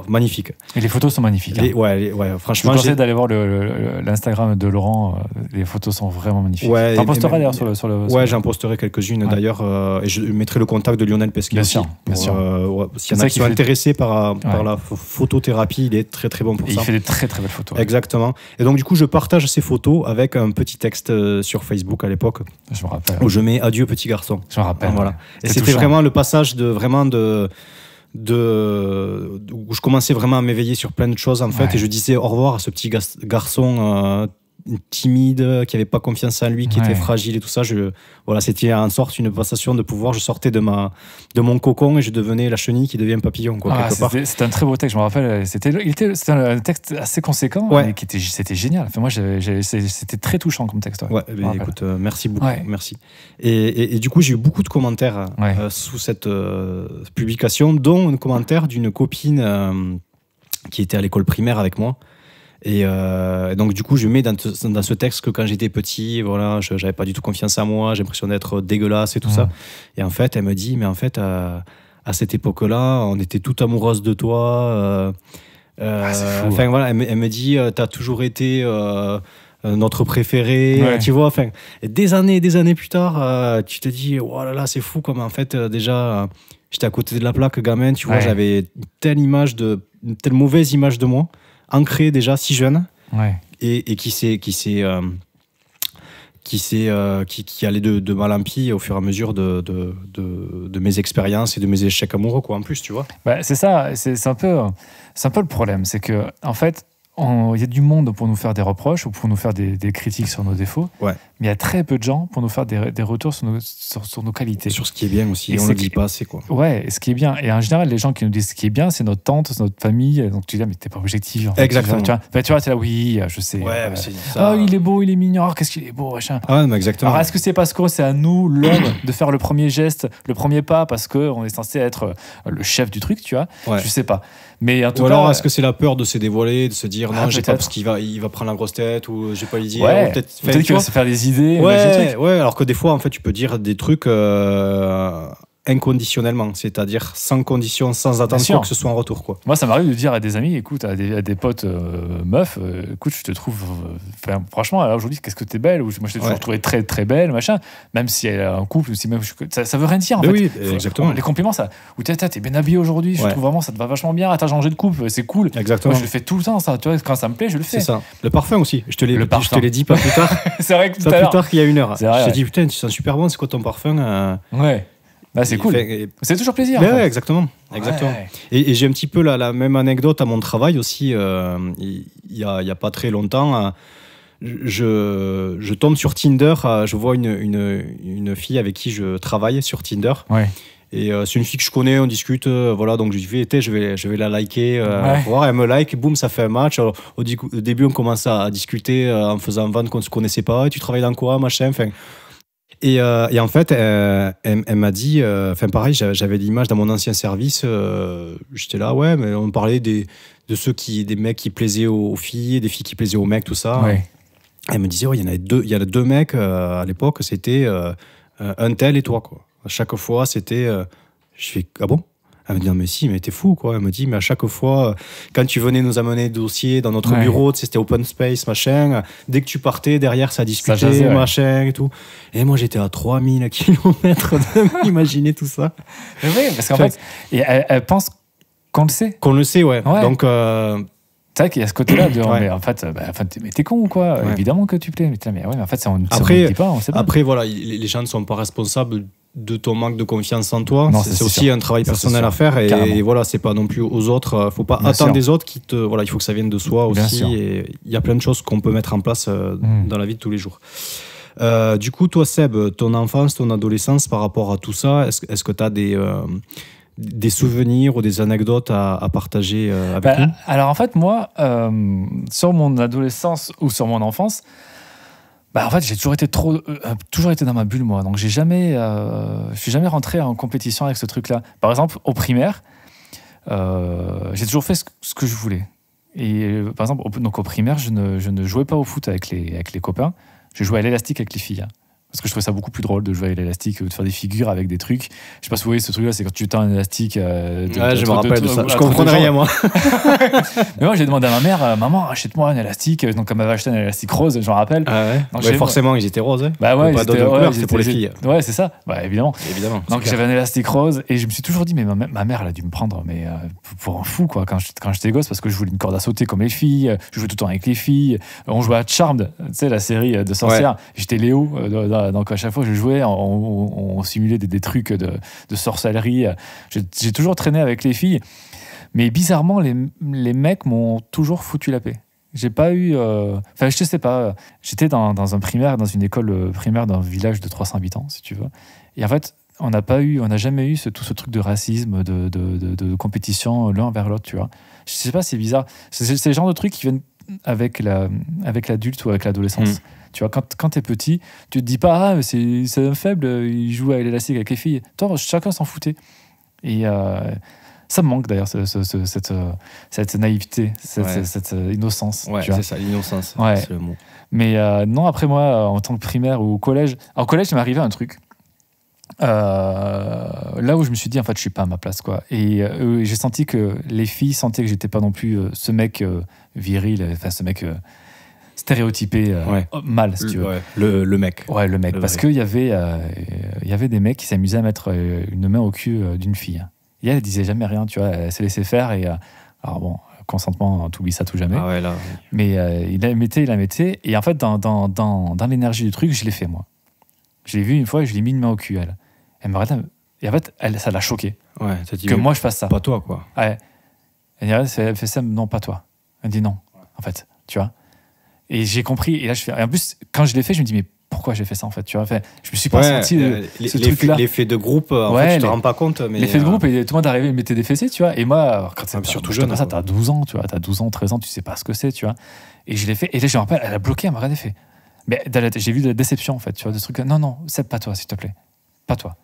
magnifique. Et les photos sont magnifiques. Hein. ouais, ouais, franchement. Je vous conseille d'aller voir l'Instagram de Laurent. Euh, les photos sont vraiment magnifiques. Ouais, T'en posteras d'ailleurs sur le, sur le. ouais, j'en posterai quelques-unes d'ailleurs. Euh, et je mettrai le contact de Lionel Pesquet. Bien aussi, sûr. Bien sûr. Euh, s'il y en a qui sont intéressés par, la photothérapie, il est très très bon pour ça. Il fait des très très belles photos. Exactement. Et donc, du coup, je partage ces photos avec un petit texte sur Facebook à l'époque. Je me rappelle. Où je mets adieu petit garçon. Je me rappelle. Voilà. Et c'était vraiment le passage de vraiment de de, où je commençais vraiment à m'éveiller sur plein de choses en fait et je disais au revoir à ce petit garçon euh, timide, qui n'avait pas confiance en lui, qui était fragile et tout ça. Je, voilà, c'était en sorte une passation de pouvoir. Je sortais de ma, de mon cocon et je devenais la chenille qui devient papillon, quoi. Ah, un très beau texte, je me rappelle. C'était, un texte assez conséquent, qui était, c'était génial. Enfin, moi, c'était très touchant comme texte. Ouais, écoute, euh, merci beaucoup, merci. Et, du coup, j'ai eu beaucoup de commentaires euh, sous cette euh, publication, dont un commentaire d'une copine qui était à l'école primaire avec moi. Euh, et donc, du coup, je mets dans, ce texte que quand j'étais petit, voilà, j'avais pas du tout confiance en moi, j'ai l'impression d'être dégueulasse et tout ça. Et en fait, elle me dit, mais en fait, à, cette époque-là, on était tout amoureuse de toi. Euh, euh, ah, hein. voilà, elle, me dit, t'as toujours été notre préféré, tu vois. des années et des années plus tard, tu te dis, oh là là, c'est fou comme en fait, déjà, j'étais à côté de la plaque gamin, tu vois, j'avais telle image de, telle mauvaise image de moi ancré déjà si jeune et, qui sait euh, euh, qui qui, sait qui, allait de, mal en pis au fur et à mesure de, mes expériences et de mes échecs amoureux quoi en plus tu vois bah, c'est ça c'est un peu c'est un peu le problème c'est que en fait il y a du monde pour nous faire des reproches ou pour nous faire des, critiques sur nos défauts, mais il y a très peu de gens pour nous faire des, retours sur nos, sur, nos, qualités. Sur ce qui est bien aussi, et on ne le dit pas, c'est quoi Ouais, ce qui est bien. Et en général, les gens qui nous disent ce qui est bien, c'est notre tante, c'est notre famille. Donc tu dis, ah, mais t'es pas objectif. En exactement. Tu vois, tu, es là, oui, je sais. Ouais, c'est ça. Oh, il est beau, il est mignon, ah, qu'est-ce qu'il est beau, machin. Ah, mais exactement. Alors est-ce que c'est parce que c'est à nous, l'homme, de faire le premier geste, le premier pas, parce qu'on est censé être le chef du truc, tu vois Je sais pas. Mais en ou alors, euh, est-ce que c'est la peur de se dévoiler, de se dire ah, non, j'ai pas parce qu'il va, il va prendre la grosse tête ou j'ai pas l'idée. Ouais. Peut-être qu'il va se faire des idées. Ouais, ouais, alors que des fois, en fait, tu peux dire des trucs. Euh, inconditionnellement, c'est-à-dire sans condition, sans attention, que ce soit en retour. Quoi. Moi, ça m'arrive de dire à des amis, écoute, à des, à des potes euh, meufs, euh, écoute, je te trouve, euh, franchement, aujourd'hui, qu'est-ce que t'es belle, ou moi je t'ai toujours trouvé très très belle, machin, même si elle a un couple, si même ça, veut rien dire en fait. Oui, exactement. Les compliments, ça, ou t'es t'es bien habillé aujourd'hui, je trouve vraiment ça te va vachement bien, ah, t'as changé de couple, euh, c'est cool. Exactement. Moi, je le fais tout le temps, ça, tu vois, quand ça me plaît, je le fais. C'est ça. Le parfum aussi, je te l'ai, je te dit pas plus tard. (laughs) c'est vrai que tout plus tard qu'il y a une heure. je dit putain, tu sens super bon, c'est quoi ton parfum Ouais. Bah, c'est cool. C'est toujours plaisir. exactement. exactement. Et, j'ai un petit peu la, la, même anecdote à mon travail aussi. Euh, il n'y a, y a, pas très longtemps, hein. je, tombe sur Tinder. Euh, je vois une, fille avec qui je travaille sur Tinder. Et euh, c'est une fille que je connais, on discute, voilà, donc je vais, je vais, je vais la liker, voir, elle me like, boum, ça fait un match. au, début, on commence à, discuter en faisant vente qu'on ne se connaissait pas, tu travailles dans quoi, machin, enfin, euh, et, en fait, euh, elle, m'a dit, euh, enfin pareil, j'avais l'image dans mon ancien service, j'étais là, ouais, mais on parlait des, de ceux qui, des mecs qui plaisaient aux filles, des filles qui plaisaient aux mecs, tout ça. Elle me disait, il y en avait deux, il y en a deux mecs à l'époque, c'était un tel et toi, quoi. À chaque fois, c'était, je fais, ah bon elle me dit, mais si, mais t'es fou, quoi. Elle me dit, mais à chaque fois, quand tu venais nous amener des dossiers dans notre bureau, tu sais, c'était open space, machin, dès que tu partais, derrière, ça discutait, machin, et tout. Et moi, j'étais à 3000 km de (laughs) m'imaginer tout ça. Mais oui, parce qu'en fait, elle, pense qu'on le sait. Qu'on le sait, ouais. Donc, euh, c'est vrai qu'il y a ce côté-là de (coughs) mais en fait, bah, mais t'es con ou quoi Évidemment que tu plais. Mais, mais en fait, on ne pas. On pas. Après, voilà, les gens ne sont pas responsables de ton manque de confiance en toi. C'est aussi un travail personnel à faire et, voilà, c'est pas non plus aux autres. Euh, faut pas attendre des autres qui te. Voilà, il faut que ça vienne de soi aussi. et il y a plein de choses qu'on peut mettre en place euh, hmm. dans la vie de tous les jours. Euh, du coup, toi, Seb, ton enfance, ton adolescence par rapport à tout ça, est-ce que tu as des, des souvenirs ou des anecdotes à, partager avec bah, nous Alors, en fait, moi, sur mon adolescence ou sur mon enfance, bah, en fait, j'ai toujours été trop, euh, euh, toujours été dans ma bulle moi. Donc j'ai jamais, euh, je suis jamais rentré en compétition avec ce truc-là. Par exemple, au primaire, j'ai toujours fait ce, que je voulais. Et par exemple, au, donc au primaire, je ne, jouais pas au foot avec les, avec les copains. Je jouais à l'élastique avec les filles. Hein. Parce que je trouvais ça beaucoup plus drôle de jouer avec l'élastique ou de faire des figures avec des trucs. Je sais pas si vous voyez ce truc-là, c'est quand tu tends un élastique. je me rappelle de, ça. Je comprends rien, moi. Mais moi, j'ai demandé à ma mère, maman, achète-moi un élastique. Donc, elle m'avait acheté un élastique rose, je me rappelle. Ah ouais. Donc, forcément, ils étaient roses. Bah ouais, c'était pour les filles. Ouais, c'est ça. Bah évidemment. évidemment Donc, j'avais un élastique rose et je me suis toujours dit, mais ma, mère, elle a dû me prendre mais, pour un fou, quoi, quand j'étais gosse, parce que je voulais une corde à sauter comme les filles. Je jouais tout le temps avec les filles. On jouait à Charmed, tu sais, la série de sorcières. J'étais Léo donc à chaque fois je jouais, on, simulait des, trucs de, sorcellerie. J'ai toujours traîné avec les filles. Mais bizarrement, les, mecs m'ont toujours foutu la paix. J'ai pas eu. Euh, enfin, je sais pas. J'étais dans, un primaire, dans une école primaire d'un village de 300 habitants, si tu veux. Et en fait, on n'a pas eu, on n'a jamais eu tout ce truc de racisme, de, compétition l'un vers l'autre, tu vois. Je sais pas, c'est bizarre. C'est le genre de truc qui viennent avec l'adulte la, avec ou avec l'adolescence. Mm. Tu vois, quand, quand t'es petit, tu te dis pas, ah, c'est un faible, il joue à l'élastique avec les filles. Toi, chacun s'en foutait. Et euh, ça me manque d'ailleurs, cette, euh, cette, naïveté, cette, euh, innocence. Ouais, c'est ça, l'innocence, c'est le mot. Mais non, après moi, en tant que primaire ou au collège, En collège, il m'est arrivé un truc. là où je me suis dit en fait je suis pas à ma place quoi et j'ai senti que les filles sentaient que j'étais pas non plus ce mec viril enfin ce mec stéréotypé euh, oh, mal, si tu veux. Le, mec. Ouais, le mec. parce qu'il y, avait, euh, y avait des mecs qui s'amusaient à mettre euh, une main au cul d'une fille. Et elle, disait jamais rien, tu vois, elle s'est laissée faire. Et, alors bon, consentement, oublie ça tout jamais. Ah mais il la mettait, il la mettait. Et en fait, dans, dans, l'énergie du truc, je l'ai fait moi. Je l'ai vu une fois et je ai mis une main au cul, elle. Elle Et en fait, elle, ça l'a choqué. que moi, je fasse ça. Pas toi, quoi. Elle dit, ah, fait ça, non, pas toi. Elle dit non, en fait. Tu vois et j'ai compris. Et là, je fais. Et en plus, quand je l'ai fait, je me dis, mais pourquoi j'ai fait ça en fait tu vois je me suis pas senti euh, euh, ce truc là l'effet de groupe en ouais, fait, tu te rends pas compte mais l'effet de euh, groupe et tout le monde arrivait mettait des fessées tu vois et moi quand c'est surtout jeune ça hein. t'as 12 ans tu vois t'as 12 ans 13 ans tu sais pas ce que c'est tu vois et je l'ai fait et là je me rappelle elle a bloqué elle m'a rien fait mais j'ai vu de la déception en fait tu vois de ce truc non non c'est pas toi s'il te plaît pas toi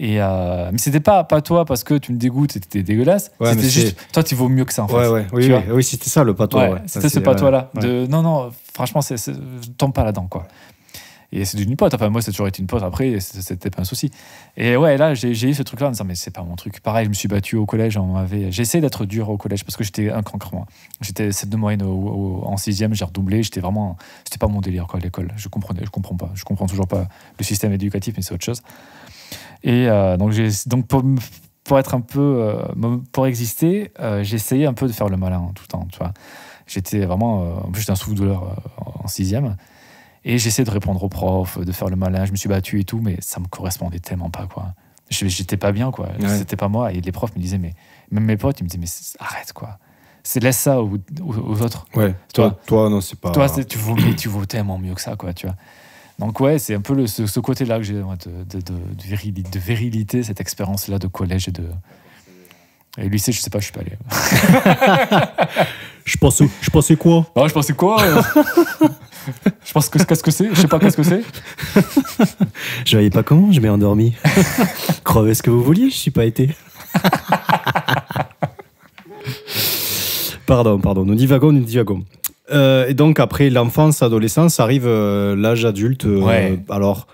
euh, mais c'était pas, pas toi parce que tu me dégoûtes et t'étais dégueulasse. c'était juste, toi, tu vaux mieux que ça en fait. oui, c'était ça le patois. Ouais, c'était ce euh, toi là non, non, franchement, c'est, je tombe pas là-dedans quoi. Et c'est une pote. Enfin, moi, c'est toujours été une pote. Après, c'était pas un souci. Et ouais, là, j'ai eu ce truc-là en mais c'est pas mon truc. Pareil, je me suis battu au collège. On essayé J'essayais d'être dur au collège parce que j'étais un cancre, J'étais 7 de moyenne en 6e, j'ai redoublé. J'étais vraiment. C'était pas mon délire, quoi, à l'école. Je comprenais, je comprends pas. Je comprends toujours pas le système éducatif, mais c'est autre chose. Et euh, donc, pour, être un peu. Euh, pour exister, euh, j'essayais un peu de faire le malin hein, tout le temps, tu vois. J'étais vraiment. en plus, j'étais un souffle-douleur en sixième. Et j'essayais de répondre aux profs, de faire le malin. Je me suis battu et tout, mais ça me correspondait tellement pas, quoi. J'étais pas bien, quoi. C'était pas moi. Et les profs me disaient, mais. Même mes potes, ils me disaient, mais arrête, quoi laisse ça aux, autres. Ouais. Toi, toi, non, c'est pas. Toi, tu vaux, tellement mieux que ça, quoi, tu vois. Donc ouais, c'est un peu ce, côté-là que j'ai de, de, virilité, cette expérience-là de collège et de et lycée. Je sais pas, je suis pas allé. (laughs) je pensais, je quoi ah, je pensais quoi Je pense que qu'est-ce que c'est Je sais pas qu'est-ce que c'est. je voyais pas comment, je m'ai endormi. (laughs) Crevez ce que vous vouliez, je suis pas été. (laughs) pardon, pardon, nous divagons, nous divagons. Euh, et donc après l'enfance, l'adolescence, arrive euh, l'âge adulte. Euh, alors,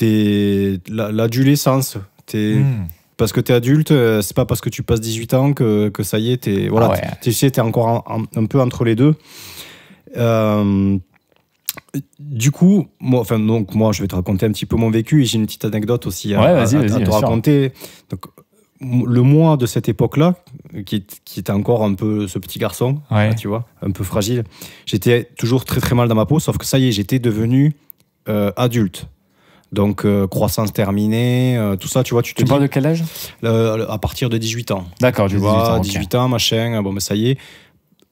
l'adolescence, hmm. parce que tu es adulte, c'est pas parce que tu passes 18 ans que, que ça y est, t'es voilà, ah tu es encore un peu entre les deux. du coup, moi, enfin donc moi, je vais te raconter un petit peu mon vécu. et J'ai une petite anecdote aussi à, te raconter. Donc, le moi de cette époque-là, qui, était encore un peu ce petit garçon, tu vois, un peu fragile, j'étais toujours très très mal dans ma peau, sauf que ça y est, j'étais devenu euh, adulte. Donc, euh, croissance terminée, euh, tout ça, tu vois, tu te Tu de quel âge À partir de 18 ans. D'accord, tu 18 vois, ans. 18 ans, machin, bon, mais ben, ça y est.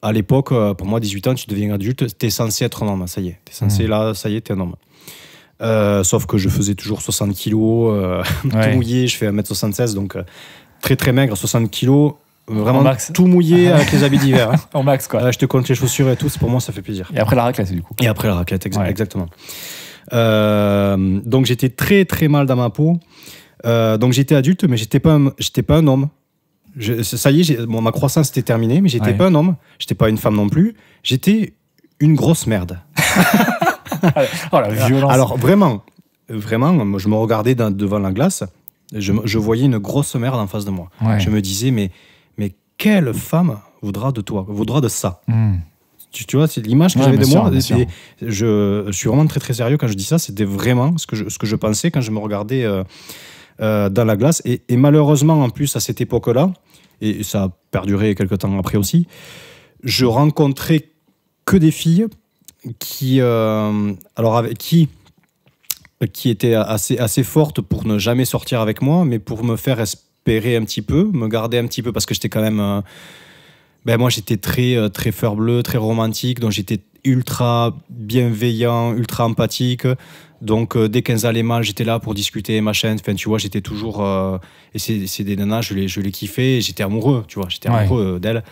À l'époque, pour moi, 18 ans, tu deviens adulte, t'es censé être un homme, ça y est. T'es censé, hmm. là, ça y est, t'es un homme. sauf que je faisais toujours 60 kilos, (laughs) tout mouillé, je fais 1m76, donc très très maigre, 60 kilos, euh, vraiment tout mouillé (laughs) avec les habits d'hiver. en hein. max, quoi. je te compte les chaussures et tout, pour moi, ça fait plaisir. Et après la raclette, du coup. Et après la raclette, exactement. Euh, donc j'étais très très mal dans ma peau. Euh, donc j'étais adulte, mais j'étais pas, pas un homme. Je, ça y est, ma croissance était terminée, mais j'étais pas un homme. J'étais pas une femme non plus. J'étais une grosse merde. (laughs) oh la violence. Alors vraiment, vraiment, je me regardais devant la glace. Je, voyais une grosse merde en face de moi. Je me disais, mais, mais quelle femme voudra de toi, voudra de ça hmm. tu, vois, c'est l'image que j'avais de moi. je, suis vraiment très très sérieux quand je dis ça. C'était vraiment ce que je, ce que je pensais quand je me regardais euh, euh, dans la glace. Et, malheureusement, en plus, à cette époque-là, et ça a perduré quelques temps après aussi, je rencontrais que des filles qui, euh, alors avec qui qui était assez, assez forte pour ne jamais sortir avec moi, mais pour me faire espérer un petit peu, me garder un petit peu, parce que j'étais quand même... Euh, ben, moi j'étais très, euh, très fleur très romantique, donc j'étais ultra bienveillant, ultra empathique. Donc euh, dès qu'elles allaient mal, j'étais là pour discuter, machin. Enfin, tu vois, j'étais toujours. et c'est des nanas, je les, je kiffais, j'étais amoureux, tu vois, j'étais amoureux d'elles.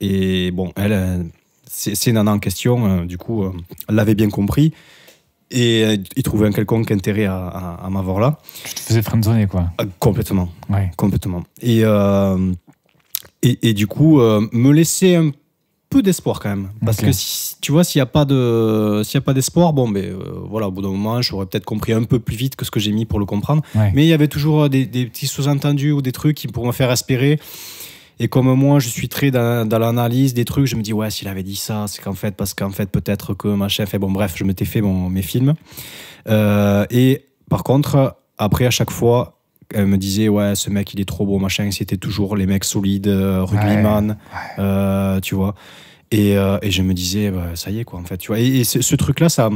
Et bon, elle, ces, nanas en question, du coup, l'avait bien compris et euh, il trouvait un quelconque intérêt à, m'avoir là. Tu te faisais friendzoner, quoi. Ah, complètement. Ouais. Complètement. Et, euh, et, du coup, euh, me laisser un peu d'espoir quand même. Parce que tu vois, s'il n'y a pas de, s'il a pas d'espoir, bon, ben voilà, au bout d'un moment, j'aurais peut-être compris un peu plus vite que ce que j'ai mis pour le comprendre. Mais il y avait toujours des, petits sous-entendus ou des trucs qui pourraient me faire espérer. Et comme moi, je suis très dans, l'analyse des trucs, je me dis, ouais, s'il avait dit ça, c'est qu'en fait, parce qu'en fait, peut-être que machin fait. Bon, bref, je m'étais fait mon, mes films. Euh, et par contre, après, à chaque fois, elle me disait ouais ce mec il est trop beau machin c'était toujours les mecs solides euh, rugbyman euh, tu vois et, et, je me disais bah, ça y est quoi en fait tu vois et, ce, truc là ça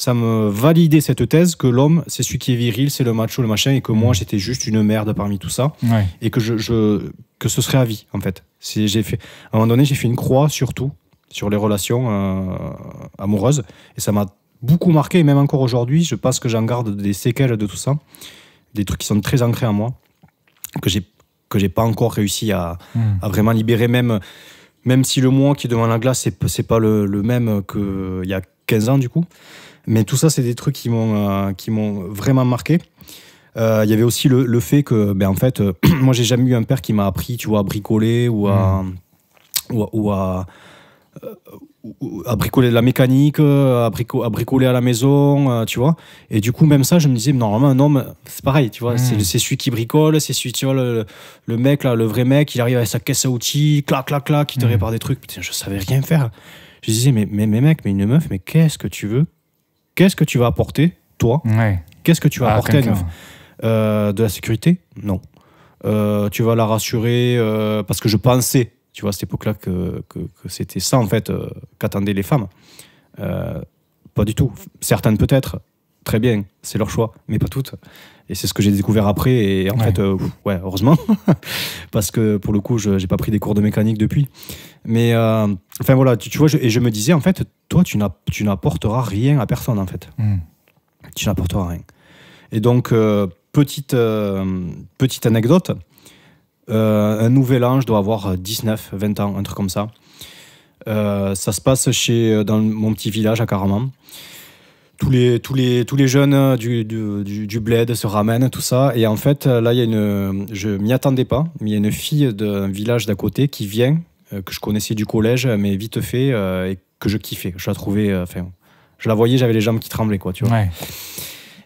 ça me validait cette thèse que l'homme, c'est celui qui est viril, c'est le macho, le machin, et que moi, mm. j'étais juste une merde parmi tout ça, et que je, que ce serait à vie, en fait. J'ai fait, à un moment donné, j'ai fait une croix sur tout, sur les relations euh, amoureuses, et ça m'a beaucoup marqué, et même encore aujourd'hui, je pense que j'en garde des séquelles de tout ça, des trucs qui sont très ancrés en moi, que j'ai que j'ai pas encore réussi à, mm. à vraiment libérer, même même si le moi qui est devant la glace, c'est pas le, le même qu'il y a 15 ans du coup. Mais tout ça, c'est des trucs qui m'ont euh, qui m'ont vraiment marqué. Euh, il y avait aussi le, fait que, ben, en fait, euh, (clears throat) moi, j'ai jamais eu un père qui m'a appris, tu vois, à bricoler ou à. Hmm. Ou, à, à bricoler de la mécanique, à, à bricoler à la maison, tu vois. Et du coup, même ça, je me disais, normalement, un homme, c'est pareil, tu vois. C'est hmm. celui qui bricole, c'est celui, tu vois, le, mec, là, le vrai mec, il arrive avec sa caisse à outils, clac, clac, clac, qui te hmm. répare des trucs. Putain, je savais rien faire. Je disais, mais, mais, mais mec, mais une meuf, mais qu'est-ce que tu veux Qu'est-ce que tu vas apporter, toi Qu'est-ce que tu vas ah, apporter euh, De la sécurité Non. Euh, tu vas la rassurer euh, parce que je pensais, tu vois, à cette époque-là, que, que c'était ça, en fait, qu'attendaient les femmes. pas du tout. Certaines peut-être, très bien, c'est leur choix, mais pas toutes. Et c'est ce que j'ai découvert après, et en fait, euh, ouais, heureusement, (laughs) parce que pour le coup, je n'ai pas pris des cours de mécanique depuis. Mais euh, enfin voilà, tu, tu vois, et je me disais, en fait, toi, tu n'apporteras rien à personne, en fait. Hmm. Tu n'apporteras rien. Et donc, euh, petite, petite anecdote, un nouvel ange doit avoir 19, 20 ans, un truc comme ça. ça se passe chez, dans mon petit village à Caraman tous les, tous les, tous les jeunes euh, du, bled se ramènent, tout ça. Et en fait, euh, là, il y a une. Je m'y attendais pas, mais il y a une fille d'un village d'à côté qui vient, euh, que je connaissais du collège, mais vite fait, et que je kiffais. Je la trouvais. Enfin, je la voyais, j'avais les jambes qui tremblaient, quoi, tu vois.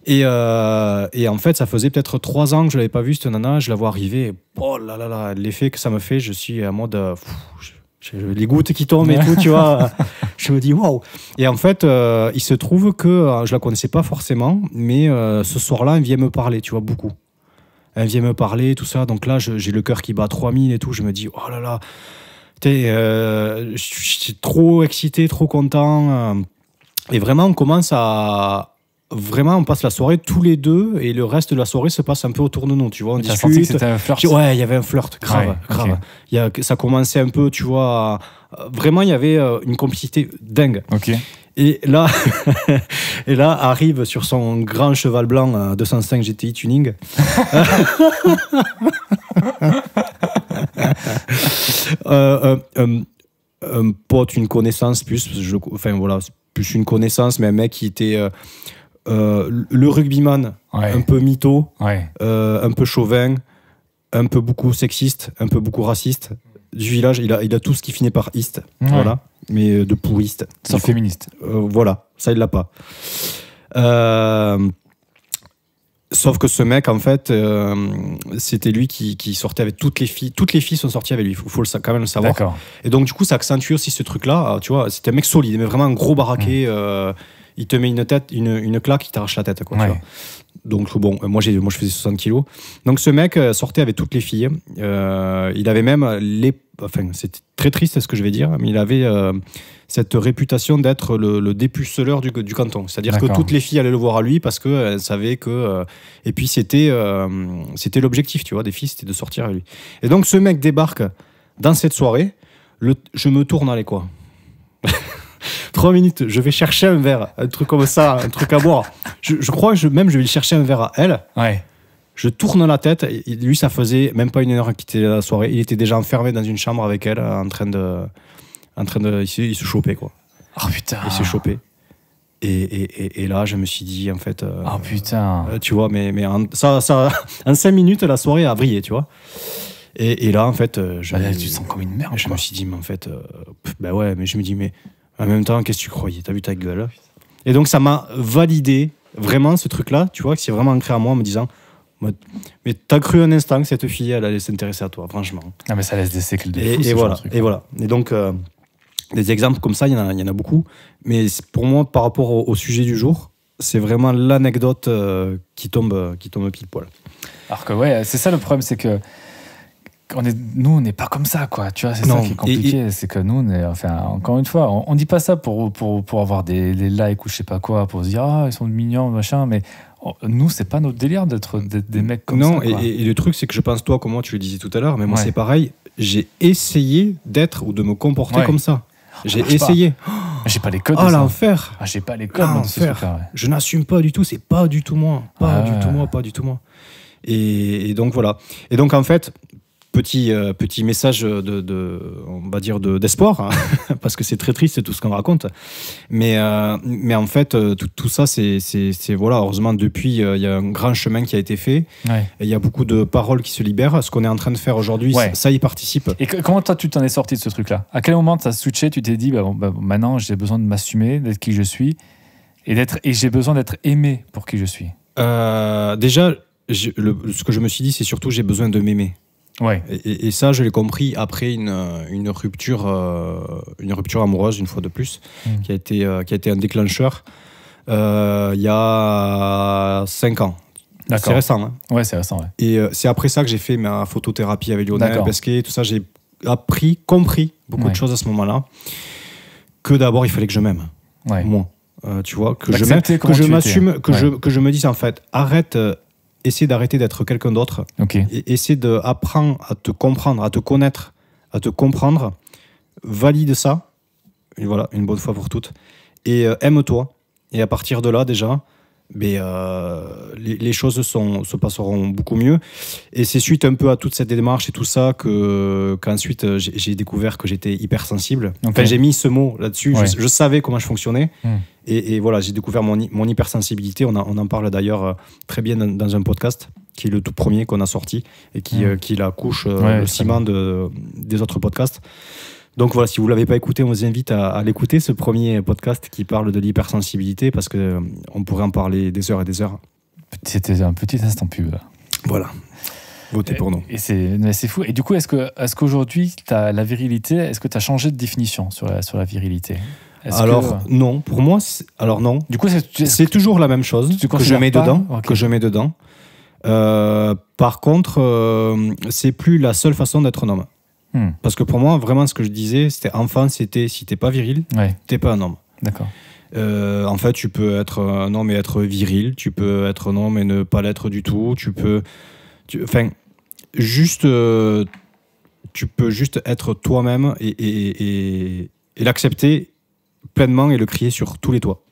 Et, en fait, ça faisait peut-être trois ans que je l'avais pas vue, cette nana. Je la vois arriver. Et, oh l'effet que ça me fait, je suis en mode les gouttes qui tombent et tout, tu vois. (laughs) je me dis waouh. Et en fait, euh, il se trouve que euh, je la connaissais pas forcément, mais euh, ce soir-là, elle vient me parler, tu vois, beaucoup. Elle vient me parler, tout ça. Donc là, j'ai le cœur qui bat 3000 et tout. Je me dis oh là là, euh, suis trop excité, trop content. Et vraiment, on commence à, vraiment, on passe la soirée tous les deux et le reste de la soirée se passe un peu autour de nous, tu vois. On discute. un flirt. ouais, il y avait un flirt, grave, grave. Y a... ça commençait un peu, tu vois. Euh, vraiment, il y avait euh, une complicité dingue. Ok. Et là, (laughs) et là arrive sur son grand cheval blanc 205 euh, GTI tuning. (laughs) un, pote, une connaissance plus, je, enfin voilà, plus une connaissance, mais un mec qui était euh, le rugbyman, un peu mytho, euh, un peu chauvin, un peu beaucoup sexiste, un peu beaucoup raciste du village, il a, il a tout ce qui finit par iste, voilà, mais euh, de pourriste. Sans féministe. voilà, ça il l'a pas. sauf que ce mec, en fait, c'était lui qui, sortait avec toutes les filles. Toutes les filles sont sorties avec lui, il faut, quand même savoir. Et donc, du coup, ça accentue aussi ce truc-là. Ah, tu vois, c'était un mec solide, mais vraiment un gros baraqué. Mmh il te met une tête, une, une claque, qui t'arrache la tête. Quoi, Donc bon, moi, j'ai, moi je faisais 60 kilos. Donc ce mec euh, sortait avec toutes les filles. Euh, il avait même les... Enfin, c'est très triste ce que je vais dire, mais il avait euh, cette réputation d'être le, le dépuceleur du, canton. C'est-à-dire que toutes les filles allaient le voir à lui parce qu'elles savaient que... et puis c'était, c'était l'objectif, tu vois, des filles, c'était de sortir à lui. Et donc ce mec débarque dans cette soirée. Le, je me tourne à quoi 3 minutes, je vais chercher un verre, un truc comme ça, un truc à boire. Je, crois que je, même je vais chercher un verre à elle. Ouais. Je tourne la tête. Et lui, ça faisait même pas une heure qu'il était la soirée. Il était déjà enfermé dans une chambre avec elle, en train de. En train de il, se, chopait, quoi. Oh putain. Il s'est chopé. Et, et, et, là, je me suis dit, en fait. Euh, oh putain. Euh, tu vois, mais, mais en, ça, ça, (laughs) en cinq minutes, la soirée a brillé, tu vois. Et, et, là, en fait, euh, je, ah, tu sens comme une merde. Je me suis dit, mais en fait, bah ben ouais, mais je me dis, mais en même temps, qu'est-ce que tu croyais T'as vu ta gueule Et donc, ça m'a validé vraiment ce truc-là, tu vois, que c'est vraiment ancré à moi en me disant mais t'as cru un instant que cette fille, elle allait s'intéresser à toi, franchement. Ah, mais ça laisse des séquelles de et, fou, et voilà, et voilà. Et donc, euh, des exemples comme ça, il y, en a, y en a beaucoup. Mais pour moi, par rapport au, sujet du jour, c'est vraiment l'anecdote euh, qui, tombe, euh, qui tombe pile poil. Alors que, ouais, c'est ça le problème, c'est que on est, nous, on n'est pas comme ça, quoi. Tu vois, c'est ça qui est compliqué. C'est que nous, on est, enfin, encore une fois, on, ne dit pas ça pour, pour, pour avoir des, des, likes ou je sais pas quoi, pour se dire, ah, ils sont mignons, machin, mais nous, c'est pas notre délire d'être des, mecs comme non, ça. Non, et, le truc, c'est que je pense, toi, comment tu le disais tout à l'heure, mais moi, c'est pareil, j'ai essayé d'être ou de me comporter comme ça. J'ai essayé. Ah, j'ai pas les codes. Oh l'enfer. Ah, j'ai pas les codes. Je n'assume pas du tout. C'est pas du tout moi. Pas du tout moi. Pas du tout moi. et donc voilà. Et donc en fait, petit, euh, petit message de, on va dire d'espoir, de, hein, (laughs) parce que c'est très triste tout ce qu'on raconte. Mais, euh, mais en fait, euh, tout, ça, c'est voilà, heureusement, depuis, il y a un grand chemin qui a été fait. Et il y a beaucoup de paroles qui se libèrent. Ce qu'on est en train de faire aujourd'hui, ça, y participe. Et comment toi, tu t'en es sorti de ce truc-là À quel moment tu as switché Tu t'es dit, bah, bah, maintenant, j'ai besoin de m'assumer, d'être qui je suis, et, et j'ai besoin d'être aimé pour qui je suis Déjà, ce que je me suis dit, c'est surtout, j'ai besoin de m'aimer. Ouais. Et, ça, je l'ai compris après une, une rupture, euh, une rupture amoureuse, une fois de plus, mm. qui, a été, euh, qui a été un déclencheur euh, il y a 5 ans. Hein. C'est récent. Ouais, c'est récent. Et c'est après ça que j'ai fait ma photothérapie avec Lionel Pesquet, tout ça. J'ai appris, compris beaucoup de choses à ce moment-là. Que d'abord, il fallait que je m'aime. Ouais. Moi. tu vois, que je m'assume, que, je, que je me dise en fait, arrête essaie d'arrêter d'être quelqu'un d'autre. Essaye Essaie d'apprendre à te comprendre, à te connaître, à te comprendre. Valide ça. voilà, une bonne fois pour toutes. Et euh, aime-toi. Et à partir de là, déjà, mais euh, les, choses sont, se passeront beaucoup mieux. Et c'est suite un peu à toute cette démarche et tout ça que qu'ensuite j'ai découvert que j'étais hypersensible. Okay. Enfin, j'ai mis ce mot là-dessus. Je, savais comment je fonctionnais. Hmm. Et, voilà, j'ai découvert mon, hypersensibilité. On, en parle d'ailleurs euh, très bien dans, un podcast qui est le tout premier qu'on a sorti et qui, hmm. euh, qui la couche, le ciment de, des autres podcasts. Donc voilà, si vous ne l'avez pas écouté, on vous invite à, l'écouter, ce premier podcast qui parle de l'hypersensibilité, parce qu'on euh, pourrait en parler des heures et des heures. C'était un petit instant pub. Voilà. Votez pour nous. Et c'est fou. Et du coup, est-ce qu'aujourd'hui, est la virilité, est-ce que tu as changé de définition sur la, sur la virilité alors non, pour moi, alors non. Du coup, c'est toujours la même chose que je mets dedans, que je mets dedans. par contre, ce euh, c'est plus la seule façon d'être un homme. Hmm. Parce que pour moi, vraiment, ce que je disais, c'était enfant, c'était si t'es pas viril, t'es pas un homme. D'accord. Euh, en fait, tu peux être un homme et être viril, tu peux être un homme et ne pas l'être du tout, tu peux. Tu, enfin, juste. Euh, tu peux juste être toi-même et, l'accepter pleinement et le crier sur tous les toits.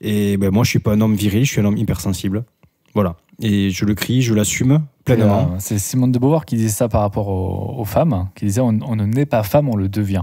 Et ben, moi, je suis pas un homme viril, je suis un homme hypersensible. Voilà. Et je le crie, je l'assume, euh, c'est Simone de Beauvoir qui disait ça par rapport aux, femmes, hein, qui disait on, ne naît pas femme, on le devient.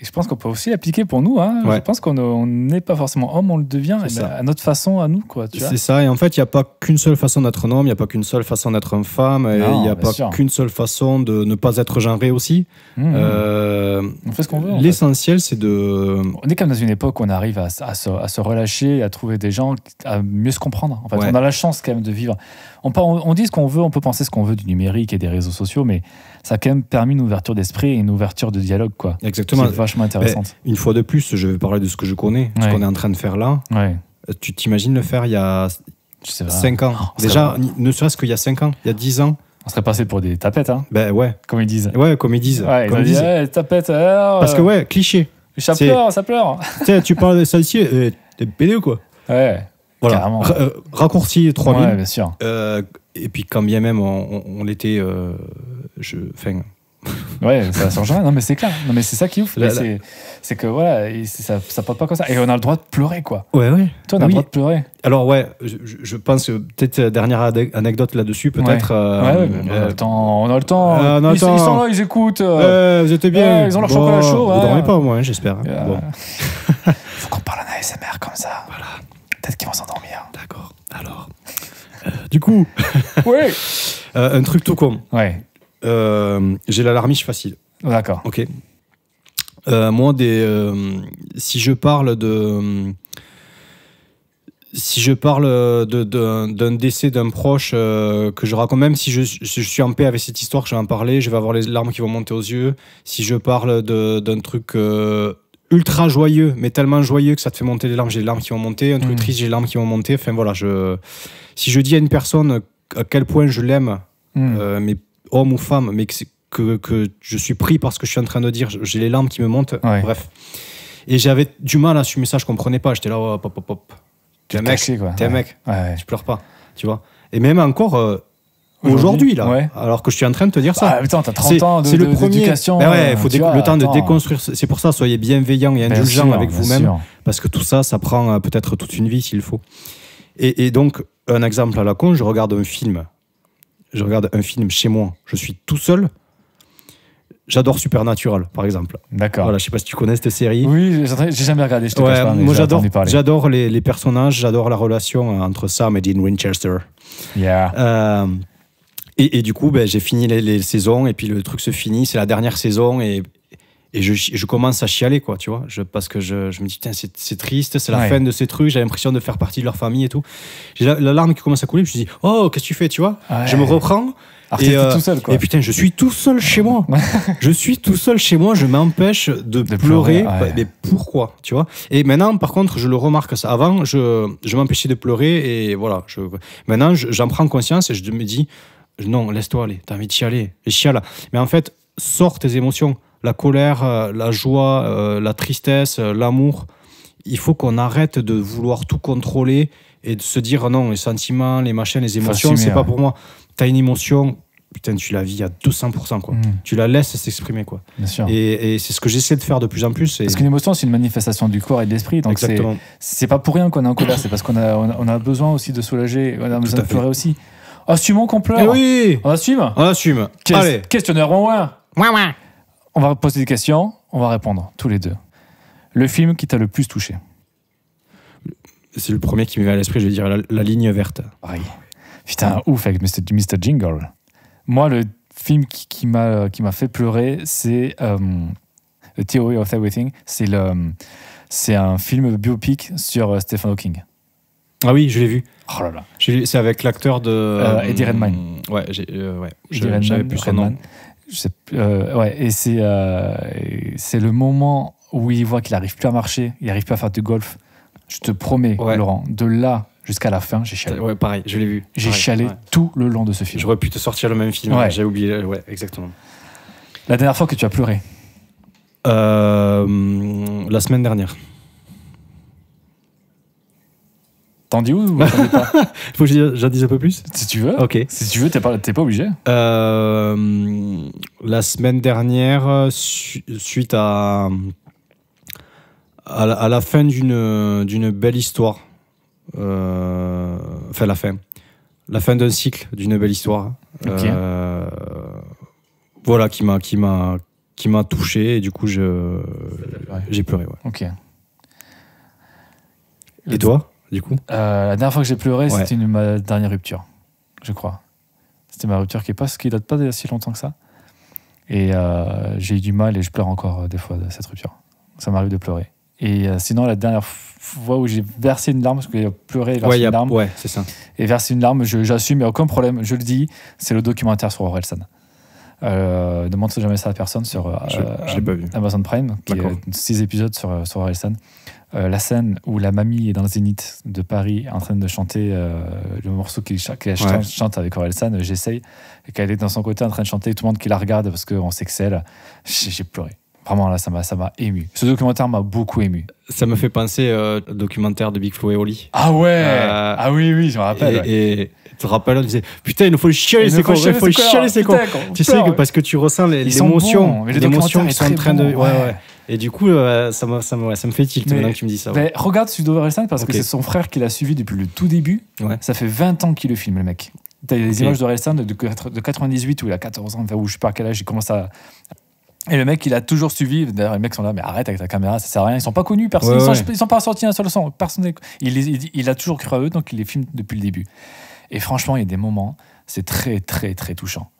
Et je pense qu'on peut aussi l'appliquer pour nous. Hein. Je pense qu'on n'est pas forcément homme, on le devient eh ben, à notre façon, à nous. C'est ça. Et en fait, il n'y a pas qu'une seule façon d'être un homme, il n'y a pas qu'une seule façon d'être une femme, il n'y a pas qu'une seule façon de ne pas être genré aussi. Mmh, mmh. Euh, on fait ce qu'on veut. L'essentiel, c'est de. On est quand même dans une époque où on arrive à, se, relâcher, à trouver des gens, à mieux se comprendre. En fait, on a la chance quand même de vivre on, on dit ce qu'on veut, on peut penser ce qu'on veut du numérique et des réseaux sociaux, mais ça a quand même permis une ouverture d'esprit et une ouverture de dialogue, quoi. Exactement. C'est vachement intéressant. une fois de plus, je vais parler de ce que je connais, ce qu'on est en train de faire là. Ouais. Euh, tu t'imagines le faire il y a 5 ans oh, Déjà, ne serait-ce qu'il y a 5 ans, il y a 10 ans. On serait passé pour des tapettes, hein Ben ouais. Comme ils disent. Ouais, comme ils disent. Ouais, eh, tapettes, Parce que euh, ouais, cliché. Ça pleure, ça pleure. tu parles de ça ici, euh, t'es pédé ou quoi Ouais. Voilà, euh, raccourci 3000. Ouais, bien sûr. Euh, et puis quand bien même on, on, l'était, euh, je, fin... (laughs) ouais, ça change rien. Non, mais c'est clair. Non, mais c'est ça qui ouf. C'est que voilà, ça, ça porte pas comme ça. Et on a le droit de pleurer, quoi. Ouais, ouais. Toi, on a le droit de pleurer. Alors, ouais, je, je pense peut-être dernière anecdote là-dessus, peut-être. Ouais, ouais, on, a le temps, Ils, sont là, ils écoutent. vous étiez bien. ils ont leur bon, chocolat chaud. Vous dormez pas, au moins j'espère. il hein. (laughs) Faut qu'on parle en ASMR comme ça. Voilà peut qu'ils vont s'endormir. D'accord. Alors, euh, du coup, (laughs) (laughs) euh, un truc tout con. Ouais. Euh, j'ai l'alarmiche facile. Oh, d'accord. Ok. Euh, moi, des, si je parle de si je parle d'un décès d'un proche que je raconte, même si je, suis en paix avec cette histoire que je vais en parler, je vais avoir les larmes qui vont monter aux yeux. Si je parle d'un truc ultra joyeux, mais tellement joyeux que ça te fait monter les larmes. J'ai les larmes qui vont monter. Un truc mm. triste, j'ai les larmes qui vont monter. Enfin voilà, je... si je dis à une personne à quel point je l'aime, mm. euh, mais homme ou femme, mais que, que, je suis pris par ce que je suis en train de dire, j'ai les larmes qui me montent. Bref. Et j'avais du mal à assumer ça, je comprenais pas. J'étais là, hop, oh, hop, hop. T'es un mec, un mec. tu pleures pas, tu vois. Et même encore, euh, Aujourd'hui, là. Alors que je suis en train de te dire ça. attends, ah, t'as 30 ans de, le premier... d'éducation. Ben faut le temps de déconstruire. C'est pour ça, soyez bienveillants et indulgents avec vous-même. Parce que tout ça, ça prend euh, peut-être toute une vie s'il faut. Et, donc, un exemple à la con, je regarde un film. Je regarde un film chez moi. Je suis tout seul. J'adore Supernatural, par exemple. D'accord. Voilà, je sais pas si tu connais cette série. Oui, j'ai jamais regardé. moi, j'adore. J'adore les, personnages. J'adore la relation euh, entre Sam et Dean Winchester. Yeah. Euh, et, du coup, ben, j'ai fini les, les, saisons et puis le truc se finit. C'est la dernière saison et, et je, je, commence à chialer, quoi, tu vois. Je, parce que je, je me dis, c'est triste, c'est la fin de ces trucs. J'ai l'impression de faire partie de leur famille et tout. J'ai la, larme qui commence à couler. Je me dis, oh, qu'est-ce que tu fais, tu vois Je me reprends. et, euh, tout quoi. et putain, je suis tout seul chez moi. (laughs) je suis tout seul chez moi, je m'empêche de, pleurer. Mais pourquoi, tu vois Et maintenant, par contre, je le remarque ça. Avant, je, je m'empêchais de pleurer et voilà. Je, maintenant, j'en prends conscience et je me dis, non, laisse-toi aller, t'as envie de chialer, et chiale. Mais en fait, sors tes émotions, la colère, euh, la joie, euh, la tristesse, euh, l'amour. Il faut qu'on arrête de vouloir tout contrôler et de se dire non, les sentiments, les machins, les émotions, c'est pas pour moi. T'as une émotion, putain, tu la vis à 200%, quoi. Hmm. Tu la laisses s'exprimer, quoi. Et, c'est ce que j'essaie de faire de plus en plus. Parce qu'une émotion, c'est une manifestation du corps et de l'esprit. Donc c'est pas pour rien qu'on est en colère, c'est parce qu'on a, a, besoin aussi de soulager, on a besoin de pleurer aussi. Assumons qu'on pleure. Eh oui On assume On assume. Allez. Questionneur on ouais. On va poser des questions, on va répondre, tous les deux. Le film qui t'a le plus touché C'est le premier qui me vient à l'esprit, je vais dire La, ligne verte. Pareil. Putain, ouf avec Mr. Jingle. Moi, le film qui, qui m'a fait pleurer, c'est euh, The Theory of Everything. C'est un film biopic sur euh, Stephen Hawking. Ah oui, je l'ai vu. Oh là là. C'est avec l'acteur de. Euh, Eddie Redman. Ouais, plus ouais, et c'est, euh, c'est le moment où il voit qu'il n'arrive plus à marcher, il n'arrive plus à faire du golf. Je te promets, Laurent, de là jusqu'à la fin, j'ai chialé. Ouais, pareil, je l'ai vu. J'ai chialé tout le long de ce film. J'aurais pu te sortir le même film, j'ai oublié. Euh, ouais, exactement. La dernière fois que tu as pleuré La semaine dernière. Il où (laughs) Faut que j'en dise un peu plus Si tu veux. Ok. Si tu veux, t'es pas, obligé. Euh, la semaine dernière, suite à, à la, fin d'une belle histoire, euh, enfin la fin, la fin d'un cycle d'une belle histoire. Euh, voilà qui m'a qui m'a qui m'a touché et du coup je j'ai pleuré. Ok. Et toi coup euh, La dernière fois que j'ai pleuré, c'était ma dernière rupture, je crois. C'était ma rupture qui, est pas, qui date pas si longtemps que ça. Et euh, j'ai eu du mal et je pleure encore euh, des fois de cette rupture. Ça m'arrive de pleurer. Et sinon, la dernière fois où j'ai versé une larme, parce que pleuré et une a, larme. Et verser une larme, j'assume, il n'y a aucun problème, je le dis, c'est le documentaire sur Orelsan. Euh, demande jamais ça à personne sur euh, Amazon Prime, qui est 6 épisodes sur, sur euh, la scène où la mamie est dans le zénith de Paris en train de chanter euh, le morceau qu'elle chante avec Orelsan, j'essaye, et qu'elle est dans son côté en train de chanter, tout le monde qui la regarde parce qu'on s'excelle. J'ai pleuré. Vraiment, là, ça m'a ému. Ce documentaire m'a beaucoup ému. Ça me fait penser au documentaire de Big Flo et Oli. Ah ouais Ah oui, oui, je me rappelle. et te rappelles, il disait putain, il nous faut chialer, c'est quoi, il faut chialer, c'est quoi. Tu sais, que parce que tu ressens les, émotions, les émotions qui sont en train de. Ouais, ouais. Et du coup, euh, ça, me, ça, ça me fait tilt maintenant que tu me dis ça. Ouais. regarde Sudover Elstein parce que c'est son frère qui l'a suivi depuis le tout début. Ça fait 20 ans qu'il le filme, le mec. T'as okay. les images de Elstein de, de 98 où il a 14 ans, où je sais pas à quel âge, il commence à. Et le mec, il a toujours suivi. D'ailleurs, les mecs sont là, mais arrête avec ta caméra, ça sert à rien. Ils sont pas connus, personne. Ils sont, sont, pas sortis un seul son. Personne. Il, il, il, a toujours cru à eux, donc il les filme depuis le début. Et franchement, il y a des moments, c'est très, très, très touchant.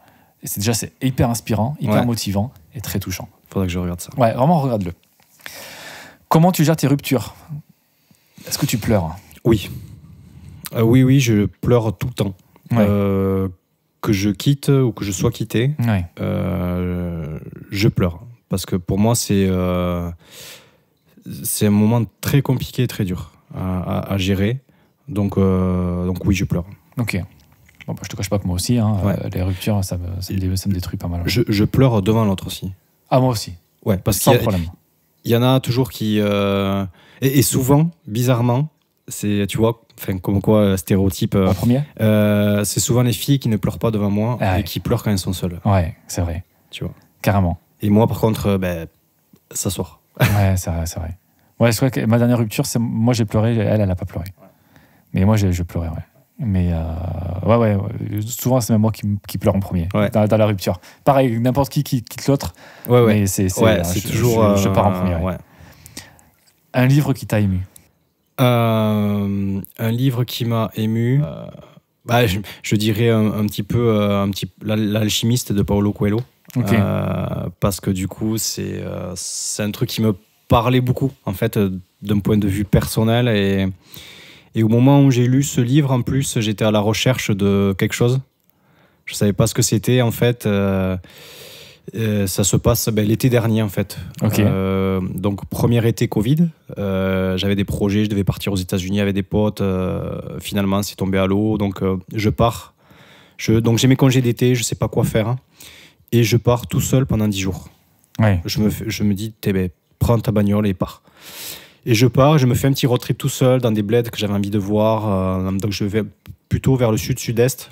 c'est déjà, c'est hyper inspirant, hyper motivant et très touchant. Faudrait que je regarde ça. Ouais, vraiment, regarde-le. Comment tu gères tes ruptures Est-ce que tu pleures Oui. Euh, oui, oui, je pleure tout le temps. Euh, que je quitte ou que je sois quitté, euh, je pleure. Parce que pour moi, c'est c'est un moment très compliqué, très dur à, à gérer. Donc, donc oui, je pleure. Ok. Bon, bah, je te cache pas que moi aussi, hein, euh, les ruptures, ça me, ça, me, détruit pas mal. Hein. Je, pleure devant l'autre aussi. Ah, moi aussi. Ouais, parce qu'il y, y, en a toujours qui. Euh, et, souvent, bizarrement, c'est, tu vois, enfin, comme quoi, euh, stéréotype. En premier C'est souvent les filles qui ne pleurent pas devant moi ah et qui pleurent quand elles sont seules. Ouais, c'est vrai. Tu vois. Carrément. Et moi, par contre, ben, ça sort. (laughs) ouais, c'est vrai, c'est vrai. Ouais, c'est vrai que ma dernière rupture, c'est moi j'ai pleuré, elle, elle n'a pas pleuré. Mais moi, je, je pleurais, ouais. Mais euh, ouais, ouais, souvent c'est même moi qui, pleure en premier dans, la rupture. Pareil, n'importe qui qui quitte l'autre, ouais, ouais. mais c'est euh, toujours. Je, pars en euh, premier. Un livre qui t'a ému Un livre qui m'a ému. Bah, je, dirais un, petit peu un petit l'alchimiste de Paolo Coelho. parce que du coup, c'est c'est un truc qui me parlait beaucoup en fait d'un point de vue personnel et et au moment où j'ai lu ce livre, en plus, j'étais à la recherche de quelque chose. Je savais pas ce que c'était, en fait. Euh, euh, ça se passe ben, l'été dernier, en fait. Euh, donc, premier été Covid. J'avais des projets, je devais partir aux États-Unis avec des potes. finalement, c'est tombé à l'eau. Donc, je pars. Je, donc, j'ai mes congés d'été, je sais pas quoi faire. Hein. Et je pars tout seul pendant 10 jours. Je, me, dis, ben, prends ta bagnole et pars. Et je pars, je me fais un petit road trip tout seul dans des bleds que j'avais envie de voir. Euh, donc je vais plutôt vers le sud-sud-est.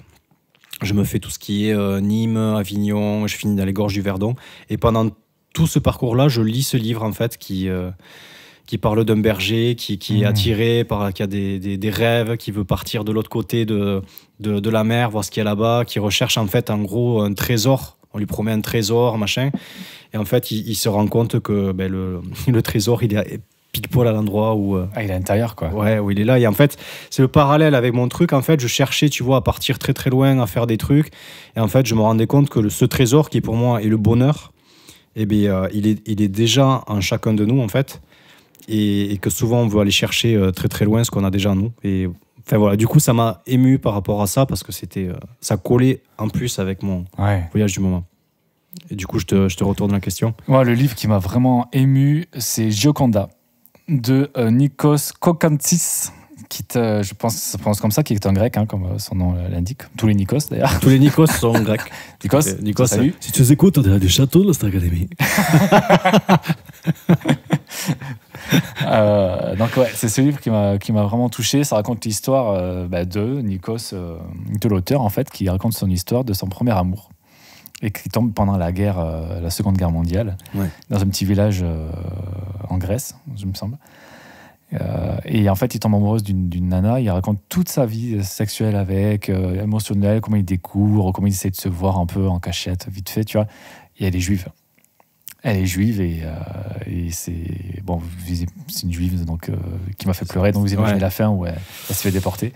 Je me fais tout ce qui est euh, Nîmes, Avignon, je finis dans les gorges du Verdon. Et pendant tout ce parcours-là, je lis ce livre en fait qui, euh, qui parle d'un berger qui, qui est mmh. attiré, par, qui a des, des, rêves, qui veut partir de l'autre côté de, de, la mer, voir ce qu'il y a là-bas, qui recherche en fait en gros un trésor. On lui promet un trésor, machin. Et en fait, il, se rend compte que ben, le, (laughs) le trésor, il est pile poil à l'endroit où. Euh, ah, il est à l'intérieur, quoi. Ouais, où il est là. Et en fait, c'est le parallèle avec mon truc. En fait, je cherchais, tu vois, à partir très très loin, à faire des trucs. Et en fait, je me rendais compte que ce trésor qui pour moi est le bonheur, eh bien, euh, il, est, il est déjà en chacun de nous, en fait. Et, que souvent, on veut aller chercher euh, très très loin ce qu'on a déjà en nous. Et enfin voilà, du coup, ça m'a ému par rapport à ça parce que c'était, ça collait en plus avec mon voyage du moment. Et du coup, je te, je te retourne la question. Ouais, le livre qui m'a vraiment ému, c'est Gioconda de euh, Nikos Kokantis qui est, euh, je pense ça comme ça, qui est un grec, hein, comme euh, son nom l'indique. Tous les Nikos, d'ailleurs. Tous les Nikos sont grecs. (laughs) Nikos, salut. Si tu écoutes, on dirait du château de cette académie. (laughs) (laughs) donc ouais, c'est ce livre qui m'a qui m'a vraiment touché. Ça raconte l'histoire bah, de Nikos, de l'auteur en fait, qui raconte son histoire de son premier amour et qui tombe pendant la guerre, euh, la Seconde Guerre mondiale, dans un petit village euh, en Grèce, je me semble. Euh, et en fait, il tombe amoureuse d'une nana. Il raconte toute sa vie sexuelle avec, émotionnelle, comment il découvre, comment il essaie de se voir un peu en cachette, vite fait, tu vois. Et elle est juive. Elle est juive et, c'est bon, c'est une juive donc qui m'a fait pleurer. Donc vous imaginez la fin où elle, s'est se fait déporter.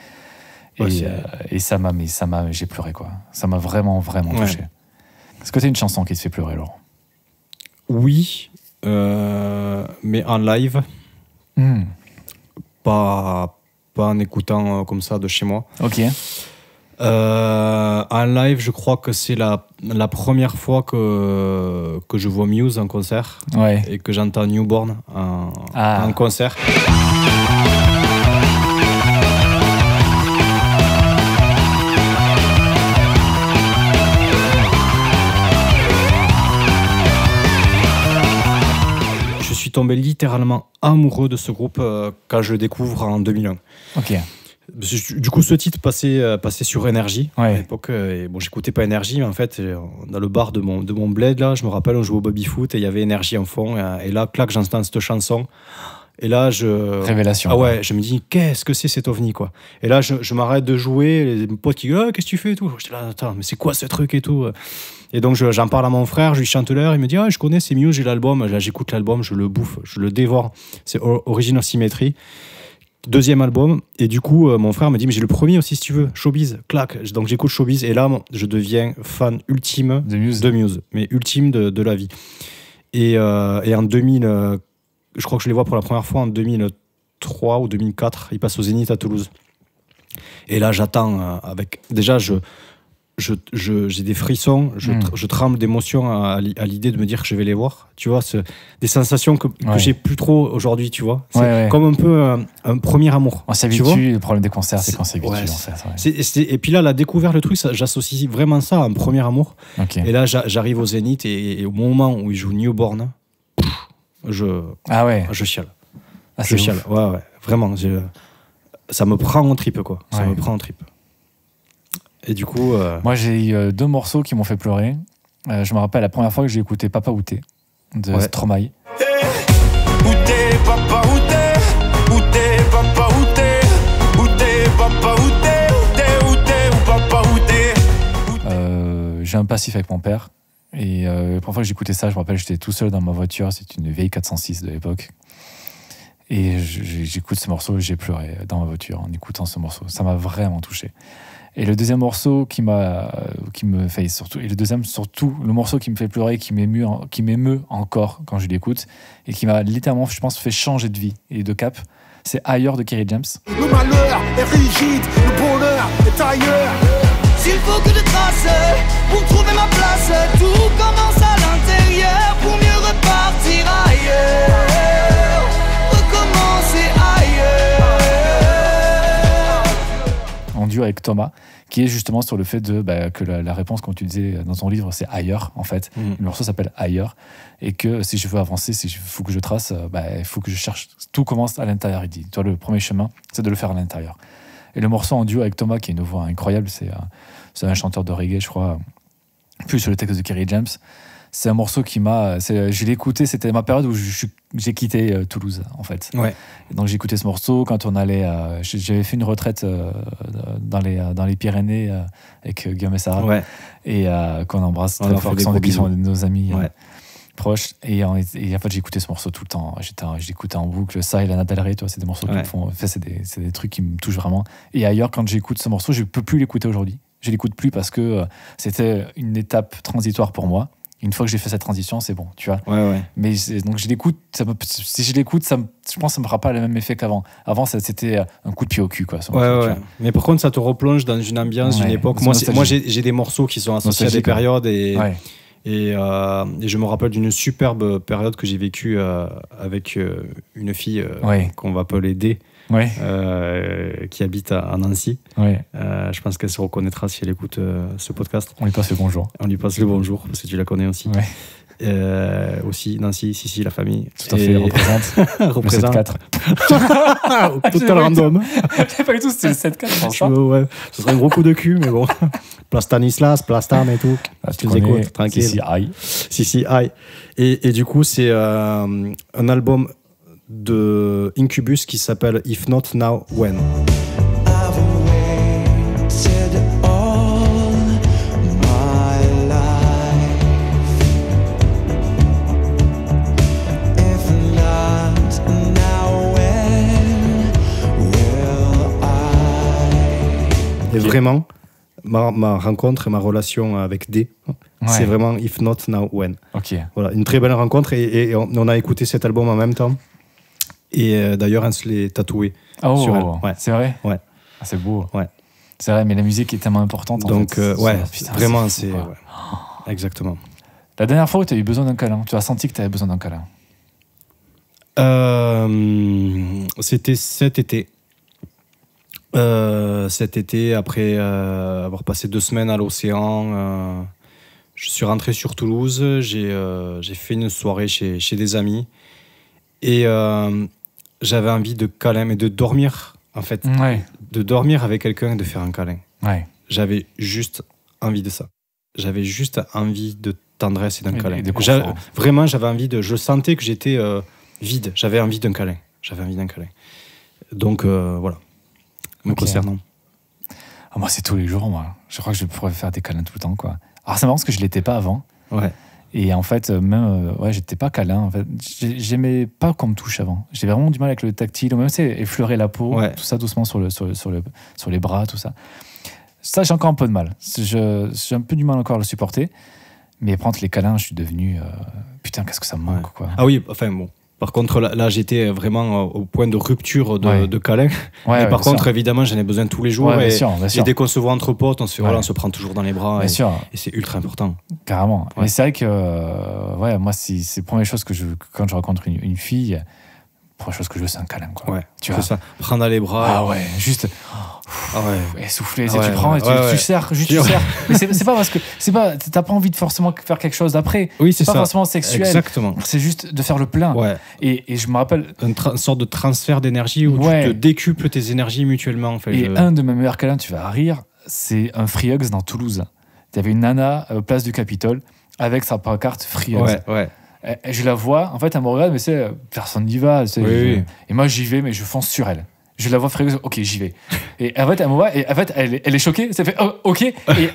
Et, et ça m'a, mais ça m'a, j'ai pleuré quoi. Ça m'a vraiment, vraiment touché. Est-ce que c'est une chanson qui te fait pleurer, Laurent Oui, euh, mais en live. Hmm. Pas, pas en écoutant euh, comme ça de chez moi. Ok. Euh, en live, je crois que c'est la, la, première fois que, que je vois Muse en concert et que j'entends Newborn en, ah. en concert. suis tombé littéralement amoureux de ce groupe euh, quand je le découvre en 2001. Ok. Du coup, ce titre passait, euh, sur énergie à l'époque. Euh, bon, j'écoutais pas énergie, mais en fait, dans le bar de mon, de mon bled, là, je me rappelle, on jouait au Bobby foot et il y avait énergie en fond. Et, là, clac, j'entends cette chanson. Et là, je. Révélation. Ah ouais, je me dis, qu'est-ce que c'est cet ovni, quoi. Et là, je, je m'arrête de jouer. Les potes qui disent, ah, qu'est-ce que tu fais et tout. Je là, attends, mais c'est quoi ce truc et tout et donc j'en parle à mon frère, je lui chante l'heure, il me dit ah, je connais, ces Muse, j'ai l'album, Là, j'écoute l'album, je le bouffe, je le dévore. C'est Origin Symmetry. Deuxième album, et du coup, euh, mon frère me dit, mais j'ai le premier aussi si tu veux, Showbiz, clac. Donc j'écoute Showbiz, et là, je deviens fan ultime de Muse, de mais ultime de, la vie. Et, euh, en 2000, euh, je crois que je les vois pour la première fois en 2003 ou 2004, ils passent au Zénith à Toulouse. Et là, j'attends avec. Déjà, je, j'ai je, des frissons, je, hmm. je tremble d'émotion à, l'idée de me dire que je vais les voir. Tu vois, des sensations que, j'ai plus trop aujourd'hui, tu vois. C'est comme un peu un, premier amour. On s'habitue, le problème des concerts, c'est qu'on s'habitue, Et puis là, la découverte, le truc, j'associe vraiment ça à un premier amour. Et là, j'arrive au Zénith et, au moment où ils jouent Newborn, je, ah ouais. je chiale. Ah, je chiale, ouais, ouais. Vraiment, ça me prend en trip, quoi. Ça me prend en trip. Et du coup. Euh, Moi, j'ai eu euh, deux morceaux qui m'ont fait pleurer. Euh, je me rappelle la première fois que j'ai écouté Papa Outé de j'ai un passif avec mon père. Et la première fois que j'écoutais ça, je me rappelle, j'étais tout seul dans ma voiture. C'est une vieille 406 de l'époque. Et j'écoute ce morceau et j'ai pleuré dans ma voiture en écoutant ce morceau. Ça m'a vraiment touché. Et le deuxième morceau qui m'a, qui me fait surtout, et le deuxième surtout, le morceau qui me fait pleurer, qui m'émeut, qui m'émeut encore quand je l'écoute, et qui m'a littéralement, je pense, fait changer de vie et de cap, c'est Ailleurs de Kerry James. Le malheur est rigide, le bonheur est ailleurs. S'il faut que je trace pour trouver ma place, tout commence à l'intérieur pour mieux repartir ailleurs. duo avec Thomas, qui est justement sur le fait de, bah, que la, réponse, comme tu disais dans ton livre, c'est ailleurs, en fait. Mm. Le morceau s'appelle Ailleurs, et que si je veux avancer, il faut que je trace, euh, bah, il faut que je cherche. Tout commence à l'intérieur, il dit. Toi, le premier chemin, c'est de le faire à l'intérieur. Et le morceau en duo avec Thomas, qui est une voix incroyable, c'est un chanteur de reggae, je crois, plus sur le texte de Kerry James. C'est un morceau qui m'a. Je l'ai écouté, c'était ma période où je suis j'ai quitté euh, Toulouse en fait. donc j'écoutais ce morceau quand on allait. Euh, j'avais fait une retraite euh, dans les dans les Pyrénées avec Guillaume et Sarah et qu'on embrasse très fort, qui sont, nos amis. proches et en, fait j'écoutais ce morceau tout le temps j'écoutais en boucle ça et la Del Rey c'est des morceaux qui me font c'est des, des, trucs qui me touchent vraiment et ailleurs quand j'écoute ce morceau je peux plus l'écouter aujourd'hui je l'écoute plus parce que c'était une étape transitoire pour moi une fois que j'ai fait cette transition, c'est bon, tu vois. Mais donc je si je l'écoute, ça je pense que ça me fera pas le même effet qu'avant. Avant, c'était un coup de pied au cul, quoi. Ouais, Mais par contre, ça te replonge dans une ambiance, une époque. Moi, moi j'ai des morceaux qui sont associés à des périodes et. Euh, et, je me rappelle d'une superbe période que j'ai vécue euh, avec euh, une fille qu'on va appeler D ouais. Euh, qui habite à, Nancy. Ouais. Euh, je pense qu'elle se reconnaîtra si elle écoute euh, ce podcast. On lui passe le bonjour. On lui passe le bonjour, parce que tu la connais aussi. Euh, aussi Nancy, si, si, la famille. Tout à fait, et... représente. (laughs) représente. Le 7-4. (laughs) Total (laughs) random. J'ai pas du tout, c'était 7-4. ouais. Ce serait un gros coup de cul, mais bon. Place Stanislas, place et tout. Ah, tu les écoutes, tranquille. Si, si, aïe. Si, aïe. Et, du coup, c'est un album de Incubus qui s'appelle If Not Now When. Et vraiment, ma, rencontre et ma relation avec D, hein, c'est vraiment If Not Now When. Ok. Voilà, une très belle rencontre et, on a écouté cet album en même temps. Et euh, d'ailleurs, elle se l'est tatouée oh, sur elle. Ouais. C'est vrai Ouais. Ah, c'est beau. Ouais. C'est vrai, mais la musique est tellement importante. Donc, euh, ouais, vraiment, c'est. Exactement. La dernière fois où tu as eu besoin d'un câlin, tu as senti que tu avais besoin d'un câlin euh, C'était cet été. cet été, après avoir passé deux semaines à l'océan, je suis rentré sur Toulouse, j'ai fait une soirée chez, chez des amis. Et j'avais envie de câlin, et de dormir, en fait. De dormir avec quelqu'un et de faire un câlin. J'avais juste envie de ça. J'avais juste envie de tendresse et d'un câlin. Vraiment, j'avais envie de. Je sentais que j'étais euh, vide. J'avais envie d'un câlin. J'avais envie d'un câlin. Donc, euh, voilà. Me concernant. Ah, moi, c'est tous les jours, moi. Je crois que je pourrais faire des câlins tout le temps, quoi. Alors, c'est marrant parce que je l'étais pas avant. Ouais. Et en fait, euh, même, euh, ouais, j'étais pas câlin. En fait. J'aimais pas qu'on me touche avant. J'ai vraiment du mal avec le tactile, même c'est effleurer la peau, tout ça doucement sur, le, sur, le, sur, les bras, tout ça. Ça, j'ai encore un peu de mal. J'ai un peu du mal encore à le supporter. Mais prendre les câlins, je suis devenu. Euh, putain, qu'est-ce que ça me manque, quoi. Ah oui, enfin bon. Par contre, là, j'étais vraiment euh, au point de rupture de, câlin. par contre, évidemment, j'en ai besoin tous les jours. et, sûr, et dès qu'on se voit entre potes, on se, prend toujours dans les bras. et, c'est ultra important. Carrément. Mais c'est vrai que, euh, ouais, moi, c'est la première chose que je, quand je rencontre une fille, première chose que je veux, c'est un câlin. Ouais, tu vois ça. Prendre les bras. Ah ouais, juste. Ah ouais. souffler, ah tu prends et tu, serres, juste tu serres. (laughs) Mais c'est pas parce que c'est pas, t'as pas envie de forcément faire quelque chose d'après. Oui, c'est pas forcément sexuel. Exactement. C'est juste de faire le plein. Et, et, je me rappelle une, sorte de transfert d'énergie où tu te décuples tes énergies mutuellement. En fait, et un de mes meilleurs câlins, tu vas rire, c'est un free dans Toulouse. Il y avait une nana euh, place du Capitole avec sa pancarte free Ouais, ouais. Euh, je la vois, en fait, elle me regarde, mais c'est euh, personne n'y va. Et moi, j'y vais, mais je fonce sur elle. Je la vois fréquemment, ok, j'y vais. Et en fait, elle me voit, et en fait, elle, est choquée, ça fait oh, ok.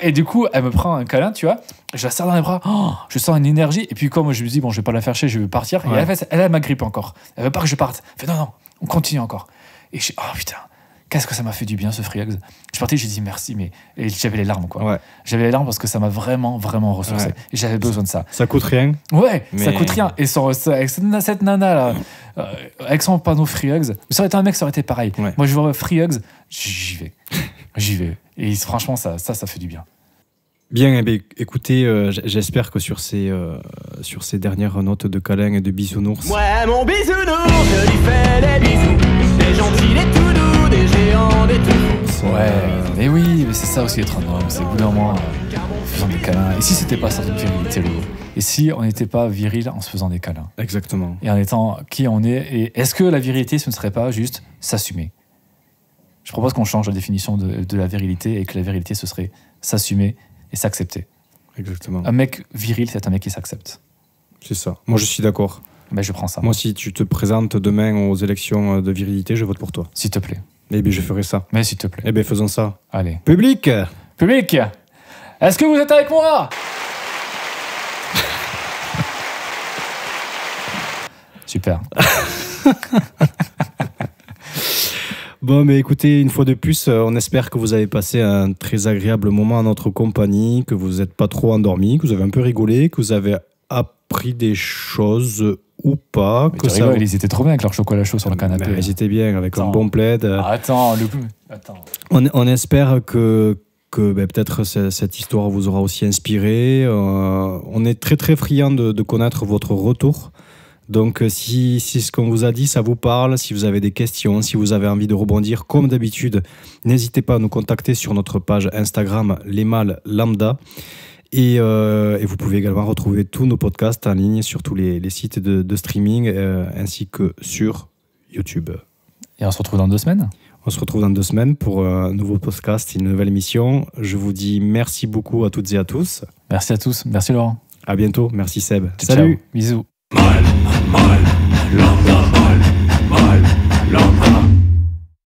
Et, du coup, elle me prend un câlin, tu vois. Je la serre dans les bras, oh, je sens une énergie. Et puis, comme moi, je me dis, bon, je vais pas la faire chier, je vais partir. Et en fait, elle, elle, ma m'agrippe encore. Elle veut pas que je parte. Elle fait non, non, on continue encore. Et je dis, oh putain qu'est-ce que ça m'a fait du bien ce hugs. Je suis parti, j'ai dit merci, mais j'avais les larmes quoi. Ouais. J'avais les larmes parce que ça m'a vraiment, vraiment ressourcé. Et j'avais besoin de ça. Ça coûte rien. Ouais, ça coûte rien. Et sans, avec cette nana là, euh, avec son panneau Freehugs, ça aurait été un mec, ça aurait été pareil. Moi, je vois hugs, j'y vais, (laughs) j'y vais. Et franchement, ça, ça, ça fait du bien. Bien, eh ben, écoutez, euh, j'espère que sur ces, euh, sur ces dernières notes de câlins et de bisounours. Ouais, mon bisounours, je lui fais des bisous, c'est gentil et tout. Ouais, mais oui, mais c'est ça aussi être un homme, c'est au bout d'un euh, faisant des câlins. Et si c'était pas ça virilité, lou. Et si on n'était pas viril en se faisant des câlins Exactement. Et en étant qui on est Et est-ce que la virilité, ce ne serait pas juste s'assumer Je propose qu'on change la définition de, la virilité et que la virilité, ce serait s'assumer et s'accepter. Exactement. Un mec viril, c'est un mec qui s'accepte. C'est ça. Moi, je suis d'accord. Mais ben, je prends ça. Moi, si tu te présentes demain aux élections de virilité, je vote pour toi. S'il te plaît. Eh bien, je ferai ça. Mais s'il te plaît. Eh bien, faisons ça. Allez. Public Public Est-ce que vous êtes avec moi (laughs) Super. (laughs) Bon, mais écoutez, une fois de plus, euh, on espère que vous avez passé un très agréable moment en notre compagnie, que vous n'êtes pas trop endormi, que vous avez un peu rigolé, que vous avez appris des choses ou pas. que ils étaient trop bien avec leur chocolat chaud sur le canapé. ils étaient bien avec un bon plaid. Euh. attends, attends. On, espère que, que ben, peut-être cette histoire vous aura aussi inspiré. Euh, on est très très friand de, connaître votre retour. Donc euh, si, si ce qu'on vous a dit, ça vous parle, si vous avez des questions, si vous avez envie de rebondir, comme d'habitude, n'hésitez pas à nous contacter sur notre page Instagram Les Mâles Lambda. Euh, et, vous pouvez également retrouver tous nos podcasts en ligne sur tous les, sites de, streaming euh, ainsi que sur YouTube. Et on se retrouve dans deux semaines On se retrouve dans deux semaines pour un nouveau podcast, une nouvelle émission. Je vous dis merci beaucoup à toutes et à tous. Merci à tous. Merci Laurent. À bientôt. Merci Seb. Salut. Bisous.